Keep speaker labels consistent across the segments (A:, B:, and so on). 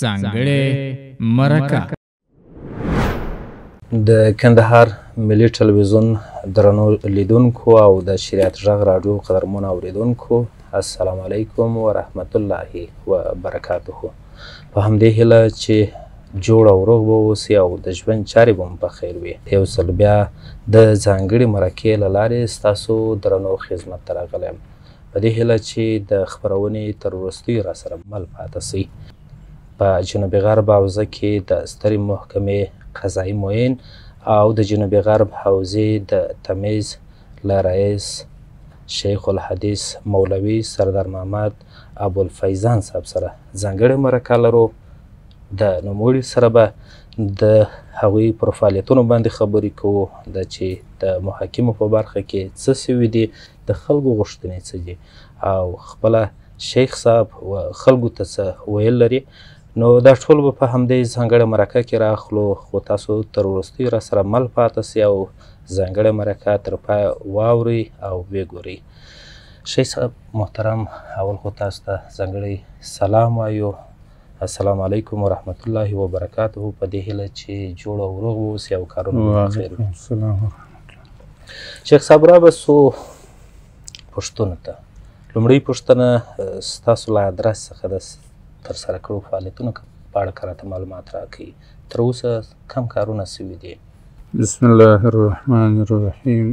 A: ځانګړې
B: مرکه د کندهار ملي ټلویزیون درنو لیدونکو او د شریعت غږ راډیو قدرمن اوریدونکو السلام علیکم ورحمت الله وبرکاته په همدې هله چې جوړ او روغ به اوسي او د ژوند چارې به په خیر وي یو ځل بیا د ځانګړې مرکې له لارې ستاسو درنو خدمت ته راغلی یم په دې هیله چې د خپرونې تر وروستیو راسره مل پاته سئ په جنوب غرب حوزه کې د سترې محکمې قضایي معین او د جنوب غرب حوزې د تمیز له رئیس شیخ الحدیث مولوي سردار محمد ابوالفیضان صاحب سره ځانګړې مرکه لرو د نوموړي سره به د هغوی پر فعالیتونو باندې خبرې کوو د چې د محاکمو په برخه کې څه سوي دي د خلکو غوښتنې څه دي او خپله شیخ صاحب خلکو ته څه ویل لري نو دا ټول به په همدې ځانګړې مرکه کې راخلو خو تاسو تر وروستیو راسره مل پاتې سئ او ځانګړې مرکه تر پایه واورئ او وګورئ شیخ صاحب محترم اول خو تاسو ته ځانګړی سلام وایو السلام علیکم ورحمت الله وبرکاته په دې هیله چې جوړ او روغ اوسئ او کارونه خیر شیخ صاحب را بسو پښتون ته لومړی پښتنه ستاسو له ادرس څخه ده تر سره کړو فعالیتونو په اړه کارته معلومات راکړي تر اوسه کم کارونه سوي دي
A: بسم الله الرحمن الرحیم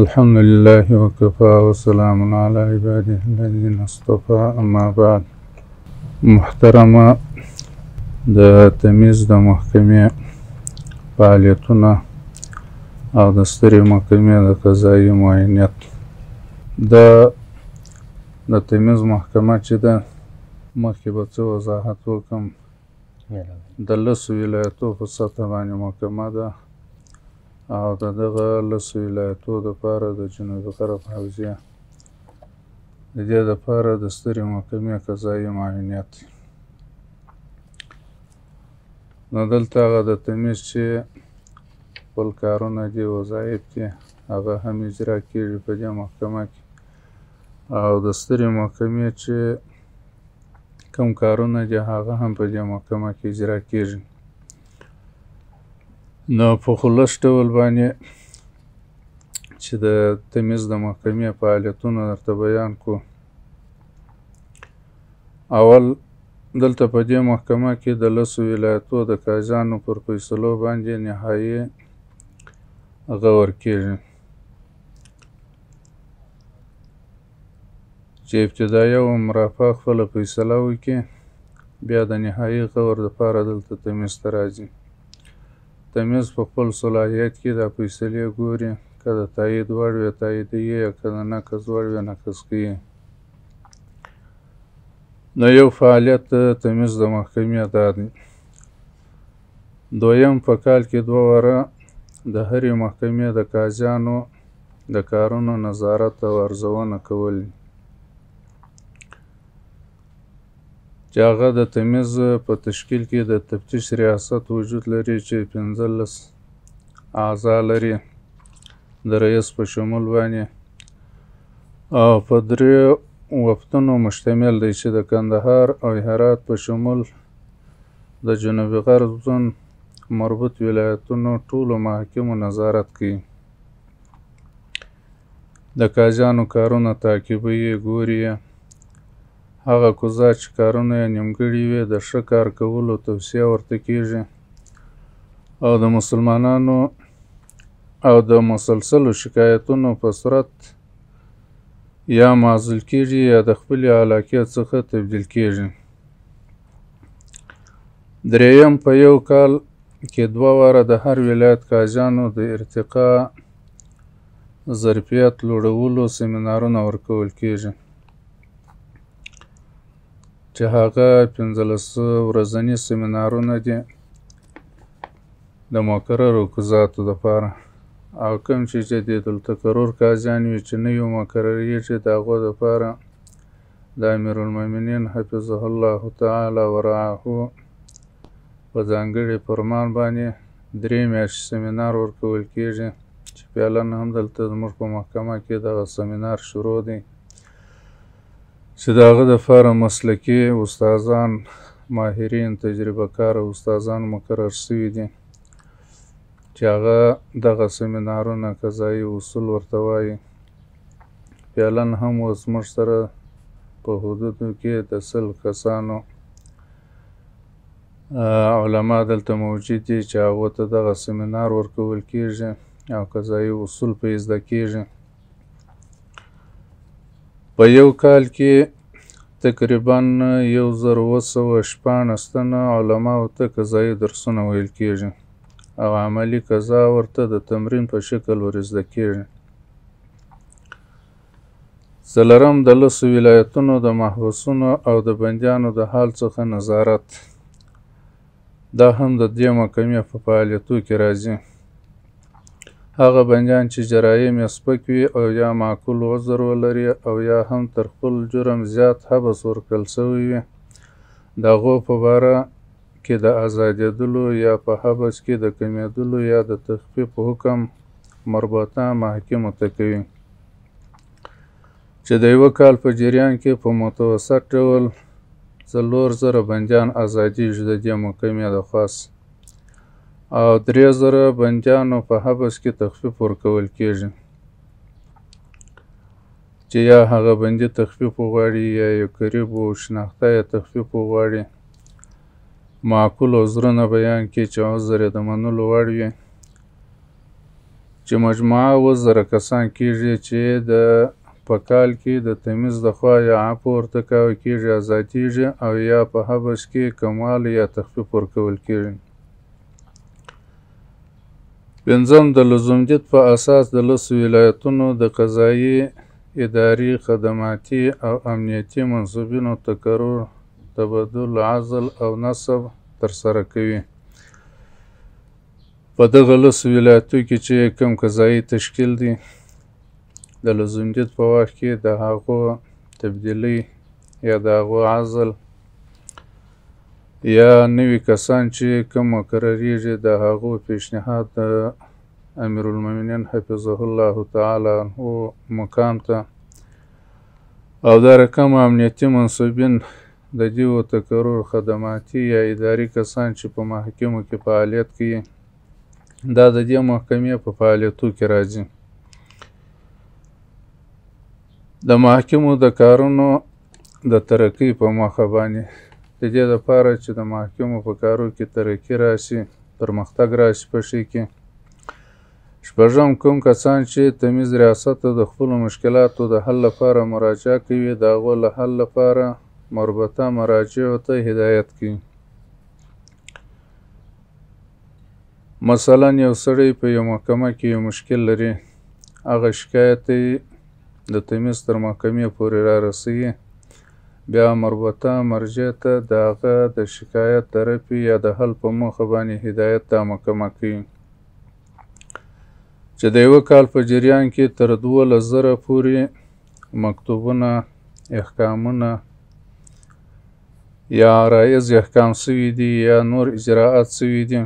A: الحمد لله وكفى وسلام على عباده الذين اصطفى اما بعد محترمه د تمیز د محکمې فعالیتونه او د سترې محکمې د قضایي معاینت د د تمیز محکمه چې ده مخکې به څه وضاحت وکم د لسو ولایتو په سطح باندې محکمه ده او د دغه لسو ولایتو دپاره د جنوبي غرب حوزې د دې دپاره د سترې محکمې قضایي معاونیت نو دلته هغه د تمیز چې خپل کارونه دي وظایف دي هغه هم اجرا کېږي په دې محکمه کې او د سترې محکمې چې کوم کارونه دي هغه هم په دې محکمه کې اجرا کیږي نو په خلص ډول باندې چې د تمیز د محکمې فعالیتونه درته بیان کو اول دلته په دې محکمه کې د لسو ولایتو د قاضیانو پر فیصلو باندې نهایي غور کیږي چې ابتدایه او مرافعه خپله فیصله وکړي بیا د نهایي غور دپاره دلته تمیز ته راځي تمیز په خپل صلاحیت کې دا فیصلې ګوري که د تایید وړ وي تاییدوي یا که د نقض وړ وي نقض کوي نو یو فعالیت د تمیز د محکمې دا دی دویم په کال کې دوه واره د هرې محکمې د قاضیانو د کارونو نظارت او ارزونه کول دي چې هغه د تمیز په تشکیل کې د تفتیش ریاست وجود لري چې پنځلس اعضا لري د رئیس په شمول باندې په درې وفتونو مشتمل دی چې د کندهار او هرات په شمول د جنوبي غرب زون مربوط ولایتونو ټولو محاکمو نظارت کوي د قاضیانو کارونه تعقیبوي ګوري یې هغه کوزه چې کارونه یې نیمګړي وي د ښه کار کولو توصیه ورته کیږي او د مسلمانانو او د مسلسلو شکایتونو په صورت یا معزول کیږي یا د خپلې علاقې څخه تبدیل کیږي دریم په یو کال کې دوه واره د هر ولایت قاضیانو د ارتقا ظرفیت لوړولو سیمینارونه ورکول کیږي چې هغه پنځلس ورځني سیمینارونه دي د مقررو کوزاتو دپاره او کوم چې چې د عبدالتکرر قاضیان وي چې نوي مقرریږي د هغو دپاره د امیرالمؤمنین حفظه الله تعالی ورعاهو په ځانګړي فرمان باندې درې میاشتې سیمینار ورکول کیږي چې پیالن هم دلته زموږ په محکمه کې دغه سیمینار شروع دی چې داغه د فار مسلکي استادان ماهرین تجربه کار استادان مقرر شوي دي چې هغه دغه سیمینارونه قضایي اصول ورته وایي پیالن هم اوس موږ سره په حدودو کې د سل کسانو علما دلته موجود دي چې هغو ته دغه سیمینار ورکول کیږي او قضایي اصول پرې زده کیږي په یو کال کې تقریبا یو زر اوه سوه شپاړس تنه علماو ته قضایي درسونه ویل کیږي او عملي قضا ورته د تمرین په شکل ورزده کیږي څلرم د لسو ولایتونو د محبسونو او د بندیانو د حال څخه نظارت دا هم د دې محکمې په فعالیتو کې راځي هغه بندیان چې جرایم یې سپک وي او یا معقول عذر ولري او یا هم تر خپل جرم زیات حبس ورکړل سوی وي د هغو په باره کې د ازادېدلو یا په حبس کې د کمیدلو یا د تخفیف حکم مربوطه محاکمو ته کوي چې د یوه کال په جریان کې په متوسط ډول څلور زره بندیان ازادېږي د دې محکمې د خاص او درې زره بندیانو په حبس کې تخفیف ورکول کیږي چې یا هغه بندي تخفیف وغواړي یا یو قریب و شناخته یا تخفیف وغواړي معقول عذرونه بیان کړي چې عذر یې د منلو وړ وي چې مجموعه اوه زره کسان کیږي چې د په کال کې د تمیز د خوا یا عفو ورته کول کیږي ازادیږي او یا په حبس کې کمال یا تخفیف ورکول کیږي پنځم د لزومدید په اساس د لسو ولایتونو د قضایي اداري خدماتي او امنیتي منصوبینو تکرر تبدل عزل او نصب ترسره کوي په دغه لسو ولایتو کې چې کم قضایي تشکیل دی د لزومدید په وخت کې د هغو تبدیلي یا د هغو عزل یا نوي کسان چې کوم مقرریږي د هغو پیشنهاد د امیرالمؤمنین حفظه الله تعالی او مقام ته او دا رقم امنیتي منصوبین د دیو تکرر خدماتي یا اداري کسان چې په محکمو کې فعالیت کوي دا د دې محکمې په فعالیتو کې راځي د محکمو د کارونو د ترقۍ په موخه باندې د دې دپاره چې د محکمو په کارو کې ترقي راشي پرمختګ راشي په ښې کې شپږم کوم کسان چې تمیز ریاست ته د خپلو مشکلاتو د حل لپاره مراجعه کوي د هغو له حل لپاره مربوطه مراجعو ته هدایت کوي مثلا یو سړی په یو محکمه کې یو مشکل لري هغه شکایت د تمیز تر محکمې پورې را رسوي بیا مربوطه مرجع ته د هغه د شکایت د رفع یا د حل په موخه باندې هدایت ته محکمه کوي چې د یوه کال په جریان کې تر دوولس زره پورې مکتوبونه احکامونه یا رایز احکام سوي دي یا نور اجراعات سوي دي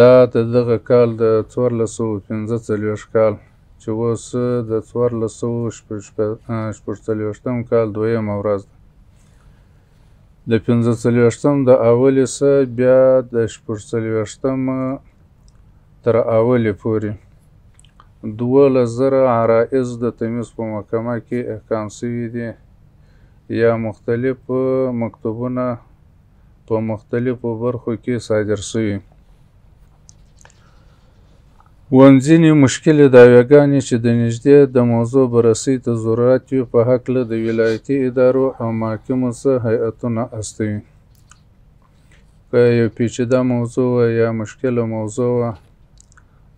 A: دا د دغه کال د څوارلس سوه پنځه څلوېښت کال چې اوس د څوارلس سوه شپږ څلوېښتم کال دویمه ورځ ده د پنځه څلوېښتم د اولې څه بیا د شپږ څلوېښتمه تر اولې پورې دوولس زره عرایز د تمیز په محکمه کې احکام سوي دي یا مختلف مکتوبونه په مختلفو برخو کې صادر سوي ونځینې مشکلې دعویګانې چې د نږدې د موضوع بررسۍ ته ضرورت وي په هکله د ولایتي ادارو او محاکمو څخه هیئتونه استوي که یو پیچیده موضوع وه یا مشکله موضوع وه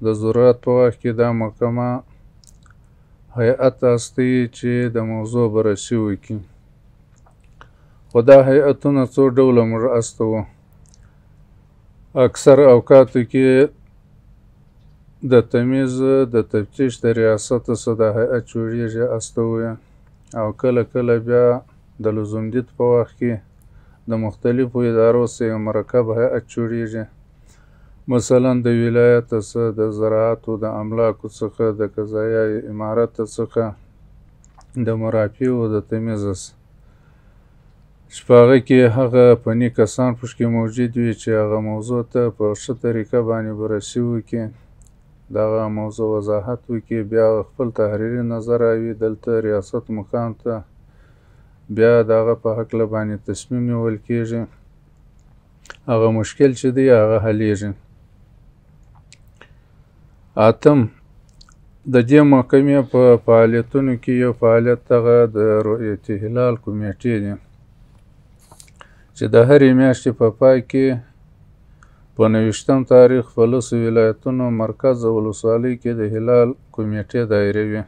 A: د ضرورت په وخت کې دا محکمه هیئت استوي چې د موضوع بررسي وکړي خو دا هیئتونه څو ډوله موږ استوو اکثر اوقاتو کې د تمیز د تفتیش د ریاست صداها جوړیږي استوي او کله کله بیا د لزوم دید په وخت کې د مختلفو ادارو سه مرکب هیئت جوړیږي مثلا د ولایت څخه د زراعت او د املاکو څخه د قضایي امارت څخه د مرافیو د تمیز شپږه کې هغه پنی کسان پښکې موجود وي چې هغه موضوع ته په ښه طریقه باندې برسي وکړي دغه موضوع وضاحت وکړي بیا خپل تحریري نظر راوي دلته ریاست مقام ته بیا دغه په هکله باندې تصمیم نیول کیږي هغه مشکل چې دی هغه حلیږي اتم د دې محکمې په فعالیتونو کې یو فعالیت دغه د رؤیت هلال کمیټې دی چې د هرې میاشتې په پا پای کې په نوشتم تاریخ په لسو ولایتونو مرکز او ولسوالۍ کې د هلال کمیټې دایرې وې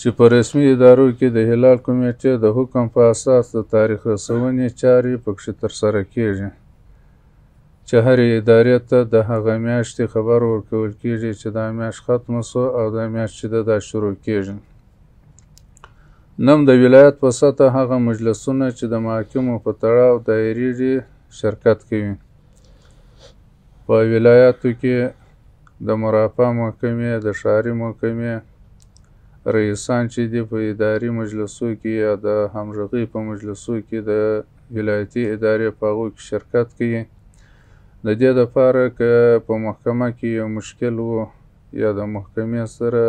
A: چې په رسمي ادارو کې د هلال کمیټې د حکم په اساس د تاریخ رسونې چارې پکښې ترسره کیږي چې هرې ادارې ته د هغه میاشتې خبر ورکول کیږي چې دا میاشت ختمه سو او دا میاشت چې ده دا شروع کیږي نم د ولایت په سطح هغه مجلسونه چې د محاکمو په تړاو دایریږي شرکت کوي په ولایاتو کې د مرافعه محکمې د ښاري محکمې رئیسان چې دي په اداري مجلسو کې یا د همغږۍ په مجلسو کې د ولایتي ادارې په هغو کې شرکت کوي د دې دپاره که په محکمه کې یو مشکل و یا د محکمې سره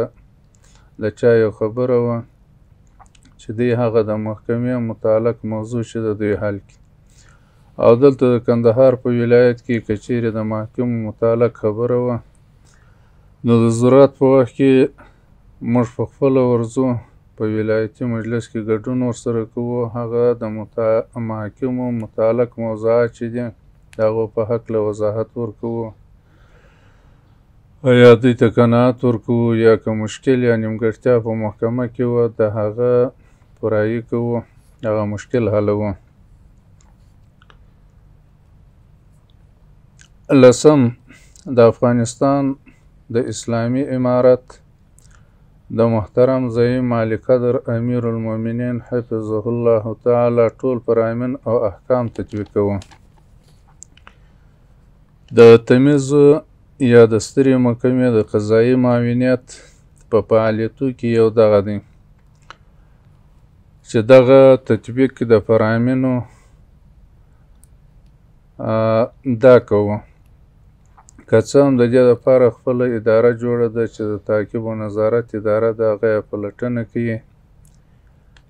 A: د چا یو خبره وه چې دی هغه د محکمې متعلق موضوع چې د دوی حل کړي او دلته د کندهار په ولایت کې کچیرې د محکم متعلق خبره وه نو د زراعت په وخت کې موږ په خپله ورځو په ولایتي مجلس کې ګډون ورسره کوو هغه د متا... محاکمو متعلق موضوعات چې دي د هغو په هکله وضاحت ورکوو یا دوی ته قناعت ورکوو یا که مشکل یا نیمګړتیا په محکمه کې وه د هغه پرایي کوو هغه مشکل حلوو لسم د افغانستان د اسلامي امارت د محترم زعیم علي قدر امیر المؤمنین حفظه الله تعالی ټول فرامین او احکام تطبیق کوو د تمیز یا د سترې محکمې د قضایي معاونیت په فعالیتو کې یو دغه دی چې دغه تطبیق د فرامینو دا کوو که څه هم د دې دپاره خپله اداره جوړه ده چې د تعقیب و نظارت اداره ده هغه یې پلټنه کوي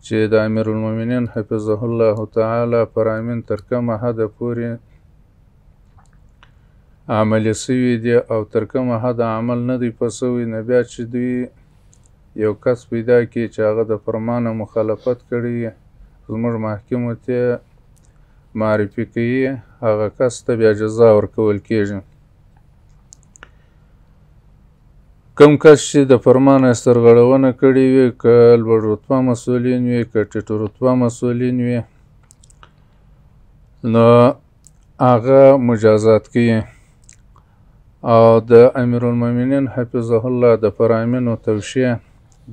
A: چې د امیرالمؤمنین حفظه الله تعالی پر امین تر کومه حده پورې عملي سوي دي او تر کومه حده عمل نه دی په سوی نه بیا چې دوی یو کس پیدا کړي چې هغه د فرمانه مخالفت کړي زموږ محکمو ته معرفي کوي هغه کس ته بیا جزا ورکول کیږي کوم کس چې د فرمان استرغړونه کړې وي که لوړ رتبه مسؤلین وي که ټیټ رتبه مسؤلین وي نو هغه مجازات کوي او د امیر المؤمنین حفظه الله د فرامینو توشیه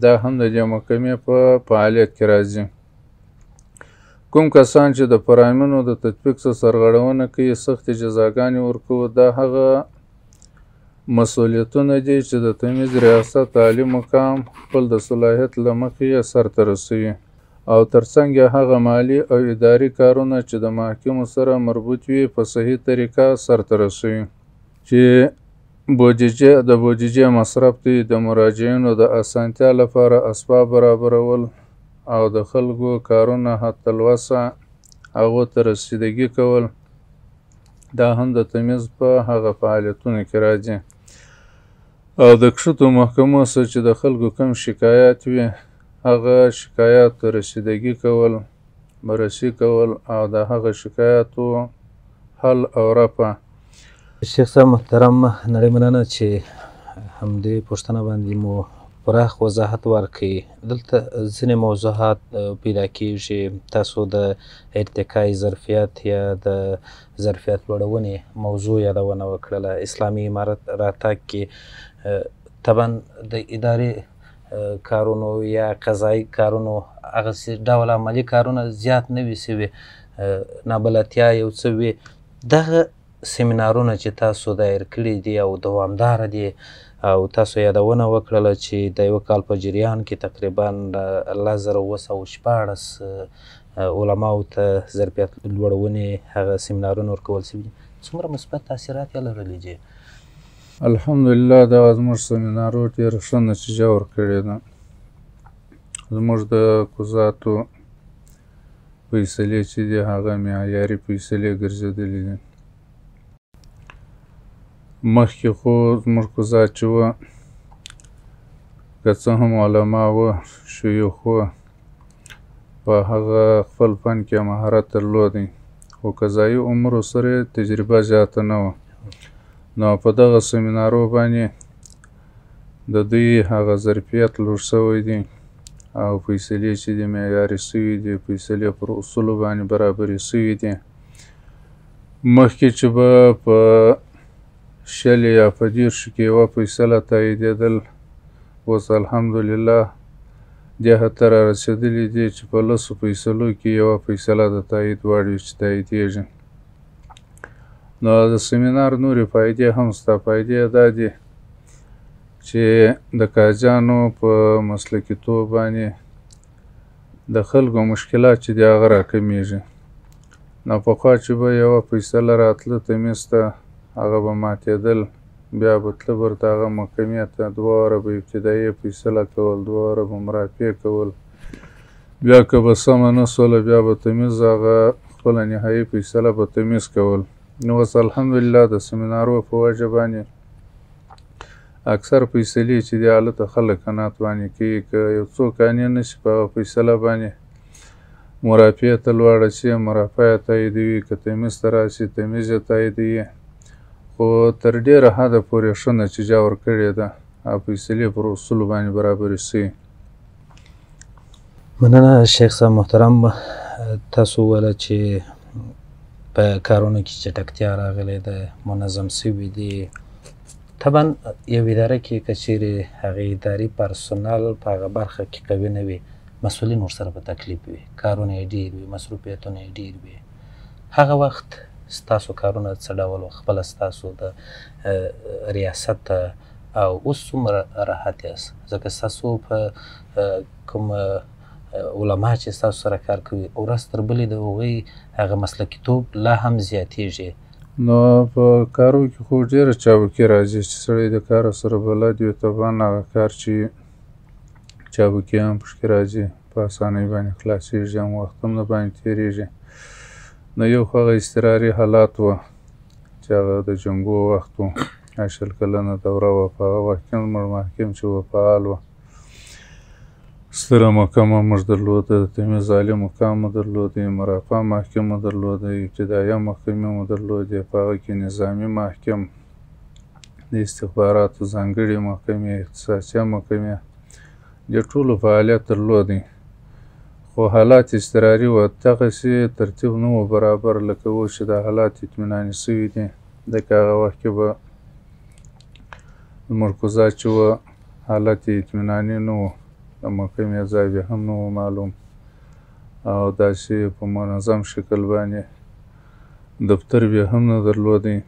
A: دا هم د دې محکمې په فعالیت کې راځي کوم کسان چې د فرامینو د تطبیق سره سرغړونه کوي سختې جزاګانې ورکوو دا هغه مسوولیتونه دي چې د تمیز ریاست عالي مقام خپل د صلاحیت له مخې سرته رسوي او ترڅنګ یې هغه مالی او اداري کارونه چې د محاکمو سره مربوط وي په صحیح طریقه سرته رسوي چې بودیجه د بودیجه مصرف دی د مراجعینو د اسانتیا لپاره اسباب برابرول او د خلکو کارونه حتی الوسه هغو ته رسیدګي کول دا هم د تمیز په هغه فعالیتونو کې راځي او د کښتو محکمو سه چې د خلکو کم شکایات وي هغه شکایات رسیدګي کول بررسي کول او د هغه شکایاتو حل او رفع
B: شیخ صاحب محترم نړۍ مننه چې همدې پوښتنه باندې مو پراخ وضاحت ورکړي دلته ځینې موضوعات پیدا کیږي تاسو د ارتقای ظرفیت یا د ظرفیت لوړونې موضوع یادونه وکړله اسلامي امارت راتګ کې طبعا د ادارې کارونو یا قضایي کارونو هغسې ډول عملي کارونه زیات نه وي سوي نابلدتیا یو څه وي دغه سیمینارونه چې تاسو دایر کړي دي او دوامداره دي او تاسو یادونه وکړله چې د یوه کال په جریان کې تقریبا لس زره اوه سوه شپاړس علماو ته ظرفیت لوړونې هغه سیمینارونه ورکول سوي دي څومره مثبت تاثیرات یې لرلی دي
A: الحمدلله دا زموږ سمینارو ډېره ښه نتیجه ورکړې ده زموږ د کوزاتو فیصلې چې دي هغه معیاري فیصلې ګرځېدلې دي مخکې خو زموږ کوزات چې وه که څه هم علما وه شیوخ وه په هغه خپل فن کې مهارت درلودی خو قضایي امرو سره تجربه زیاته نه وه نو په دغه سیمینارو باندې د دوی هغه ظرفیت لوړ شوی دی او فیصلې چې د معیاري سوي دي فیصلې پر اصولو باندې برابرې سوي دي مخکې چې به په شل یا په دېرشو کې یوه فیصله تاییدېدل اوس الحمدلله دې حته را رسېدلي دي چې په لسو فیصلو کې یوه فیصله د تایید وړ وي چې تاییدېږي نو د سیمینار نورې فایدې هم ستا فایدې دا دي چې د کاجانو په مسلکي توب باندې د خلکو مشکلات چې دی هغه راکمیږي نو پخوا چې به یوه فیصله راتله تمیز ته هغه به ماتېدل بیا به تله ورته هغه محکمې ته دوه واره به ابتدایي فیصله کول دوه واره به مرافع کول بیا که به سمه نه سوله بیا به تمیز هغه خپله نهایي فیصله به تمیز کول نو اوس الحمدلله د سیمینارو په وجه باندې اکثر فیصلې چې د هلته خلک قناعت باندې کوي که یو څوک قانع نه شي په هغه فیصله باندې مرافعې ته لوړه شي مرافع یې تاییدوي که تمیز ته راشي تمیز یې تاییدوي خو تر ډېره حده پورې ښه نتیجه ورکړې ده او فیصلې پر اصولو باندې برابرې شوي
B: مننه شیخ صاحب محترم تاسو ویله چې په
A: کارونو کې چټکتیا راغلې ده
B: منظم سوي دي طبعا یو اداره کې که چیرې هغه اداري پرسونل په هغه برخه کې قوي نه وي مسؤلین ورسره په تکلیف وي کارونه یې ډېر وي مصروفیتونه یې ډېر وي هغه وخت ستاسو کارونه څه ډول خپل ستاسو د ریاست او اوس څومره راحت یاست ځکه ستاسو په کوم علما چې ستاسو سره کار کوي ورځ تر بلې د هغوی هغه مسلکي توب لا هم زیاتیږي
A: نو په کارو کې خو ډیره چابکي راځي چې سړی د کار سره بلد وي طبعا هغه کار چې چابکي هم پشکې راځي په اسانۍ باندې خلاصېږي هم وخت هم نه باندې تېرېږي نو یو خو هغه اضطراري حالات وه چې هغه د جنګو وخت و شل کلنه دوره وه په هغه وخت کې محکم چې وه فعال وه ستره محکمه موږ درلوده تیمي ظالم مقام مو درلودې مرافع محکمه مو درلوده ابتدایه محکمې مو درلودې په هغه کې نظامي محکم د استخباراتو ځانګړې محکمې اختصاصیه محکمې د ټولو فعالیت درلودی خو حالات اضطراري وه دغسې ترتیب نه و برابر لکه اوس چې دا حالات اطمیناني سوي دي ځکه هغه وخت کې به مرکزات چې وه حالت یې اطمیناني نه و د مقیمې ځای به هم نه معلوم او داسې په منظم شکل باندې دفتر به هم نه درلودی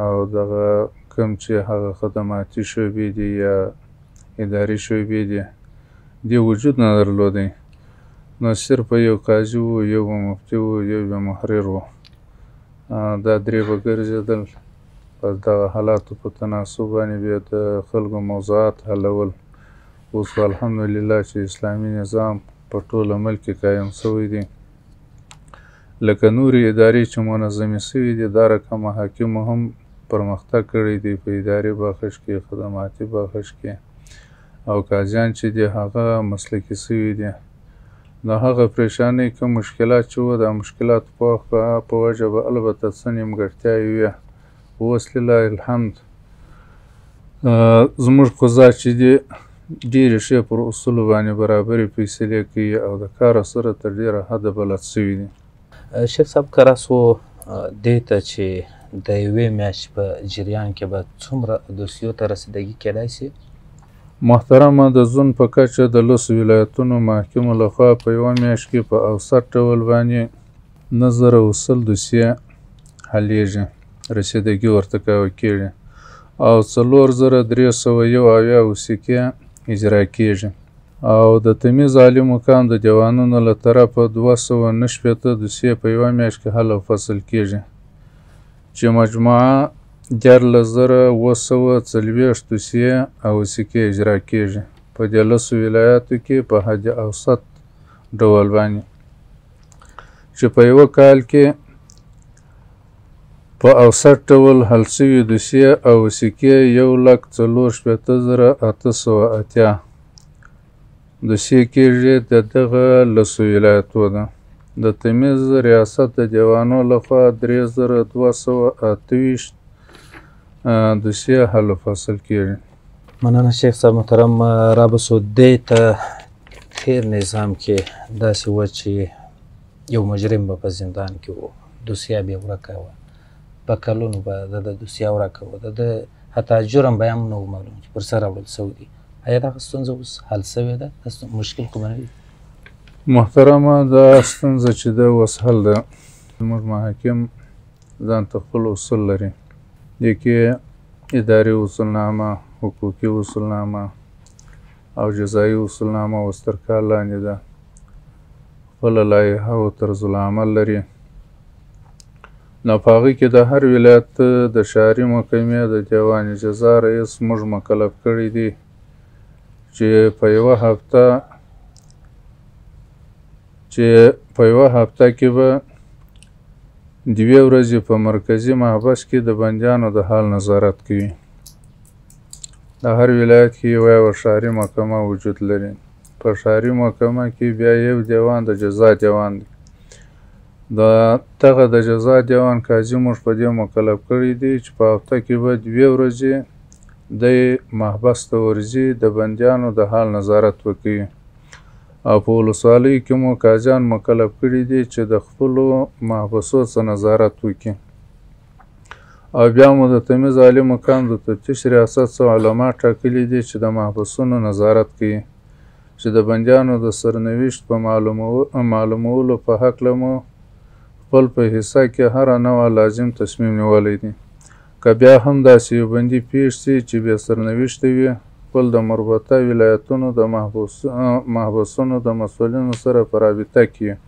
A: او دغه کم چې هغه خدماتي شعبې دي یا اداري شعبې دي دې وجود نه درلودی نو صرف یو قاضي و یو به مفتي و یو به محرر و دا درې به ګرځېدل په دغه حالاتو په تناسب باندې بیا د خلکو موضوعات حلول اوس خو الحمدلله چې اسلامي نظام په ټوله ملک کې قایم سوی دی لکه نورې ادارې چې منظمې سوي دي دا رقم حاکمو هم پرمختګ کړی دی په ادارې بخش کې خدماتي بخش کې او قاضیان چې دي هغه مسلکي سوي دي د هغه پریشانې کوم مشکلات چې و دا مشکلات په په وجه به البته څه نیمګړتیاوې وي اوس لله الحمد زموږ قضا چې دي ډېرې ښې پر اصولو باندې برابرې فیصلې کوي او د کار سره تر ډېره حده بلد سوي دي شیخ صاحب که راسو دې ته چې د یوې
B: میاشتې په جریان کې به څومره دوسیو ته رسیدګي کیدای سي
A: محترمه د زون په کچه د لسو ولایتونو محکمو لخوا په یوه میاشت کې په اوسط ډول باندې نه زره او سل دوسیه حلیږي رسیدګي ورته کول کیږي او څلور زره درې سوه یو اویا وسیقیه اجرا کیږي او د تمیز عالی مقام د جوانانو له طرفه دوه سوه نه شپېته دوسیې په یوه میاشت کې حل او فصل کیږي چې مجموعه دیارلس زره اوه سوه څلوېښت دوسیې او سکې اجرا کیږي په دې لسو ولایاتو کې په حد اوسط ډول باندې چې په یوه کال کې په اوسط ډول حل شوي دوسیې او وثیقې یو لک څلور شپېته زره اته سوه اتیا دوسیې کېږي د دغه لسو ولایتو ده د تمیز ریاست د دیوانو لخوا درې زره دوه سوه اته ویشت دوسیې حل و فصل کېږي
B: مننه شیخ صاحب محترم رابسو دې ته تیر نظام کې داسې و چې یو مجرم به په زندان کې و دوسیه بې ورکه وه په کلونو به د دوسیه ورکوه د د حتی جرم به هم نه و معلوم چې پر سر راوړل سوی دي آیا دغه ستونزه اوس حل سوې ده مشکل خو به نه وي
A: محترمه دا ستونزه چې ده اوس حل ده زموږ محاکم ځان ته خپل اصول لري دې کې اداري اصولنامه حقوقي اصولنامه او جزایي اصولنامه اوس تر کال لاندې ده خپله لایحه او طرزالعمل لري نو په هغې کې د هر ولایت د شاري محکمې د دیوان جزا رئیس موږ مکلف کړي دي چې په یوه هفته چې په یوه هفته کې به دوې ورځې په مرکزي محبس کې د بندیانو د حال نظارت کوي د هر ولایت کې یوه یوه شاري محکمه وجود لري په شاري محکمه کې بیا یو دیوان د جزا دیوان دی دغه د جزا دېوان قاضي موږ په دې مکلف کړي دي چې په هفته کې به دوې ورځې دی محبس ته ورځي د بندیانو د حال نظارت وکړي او په ولسوالیو کې مو قاضیان مکلف کړي دي چې د خپلو محبسو څه نظارت وکړي او بیا مو د تمیز عالي مقام د تفتیش ریاست څو علما ټاکلي دي چې د محبسونو نظارت کوي چې د بندیانو د سرنوشت په معلومولو په هکله مو خپل په حصه کې هر نوع لازم تصمیم نیولی دی که بیا هم داسې یو بندي پیښ سي چې بې سرنوشته وي خپل د مربوطه ولایتونو د محبوس... محبوسونو د مسؤلینو سره په رابطه کې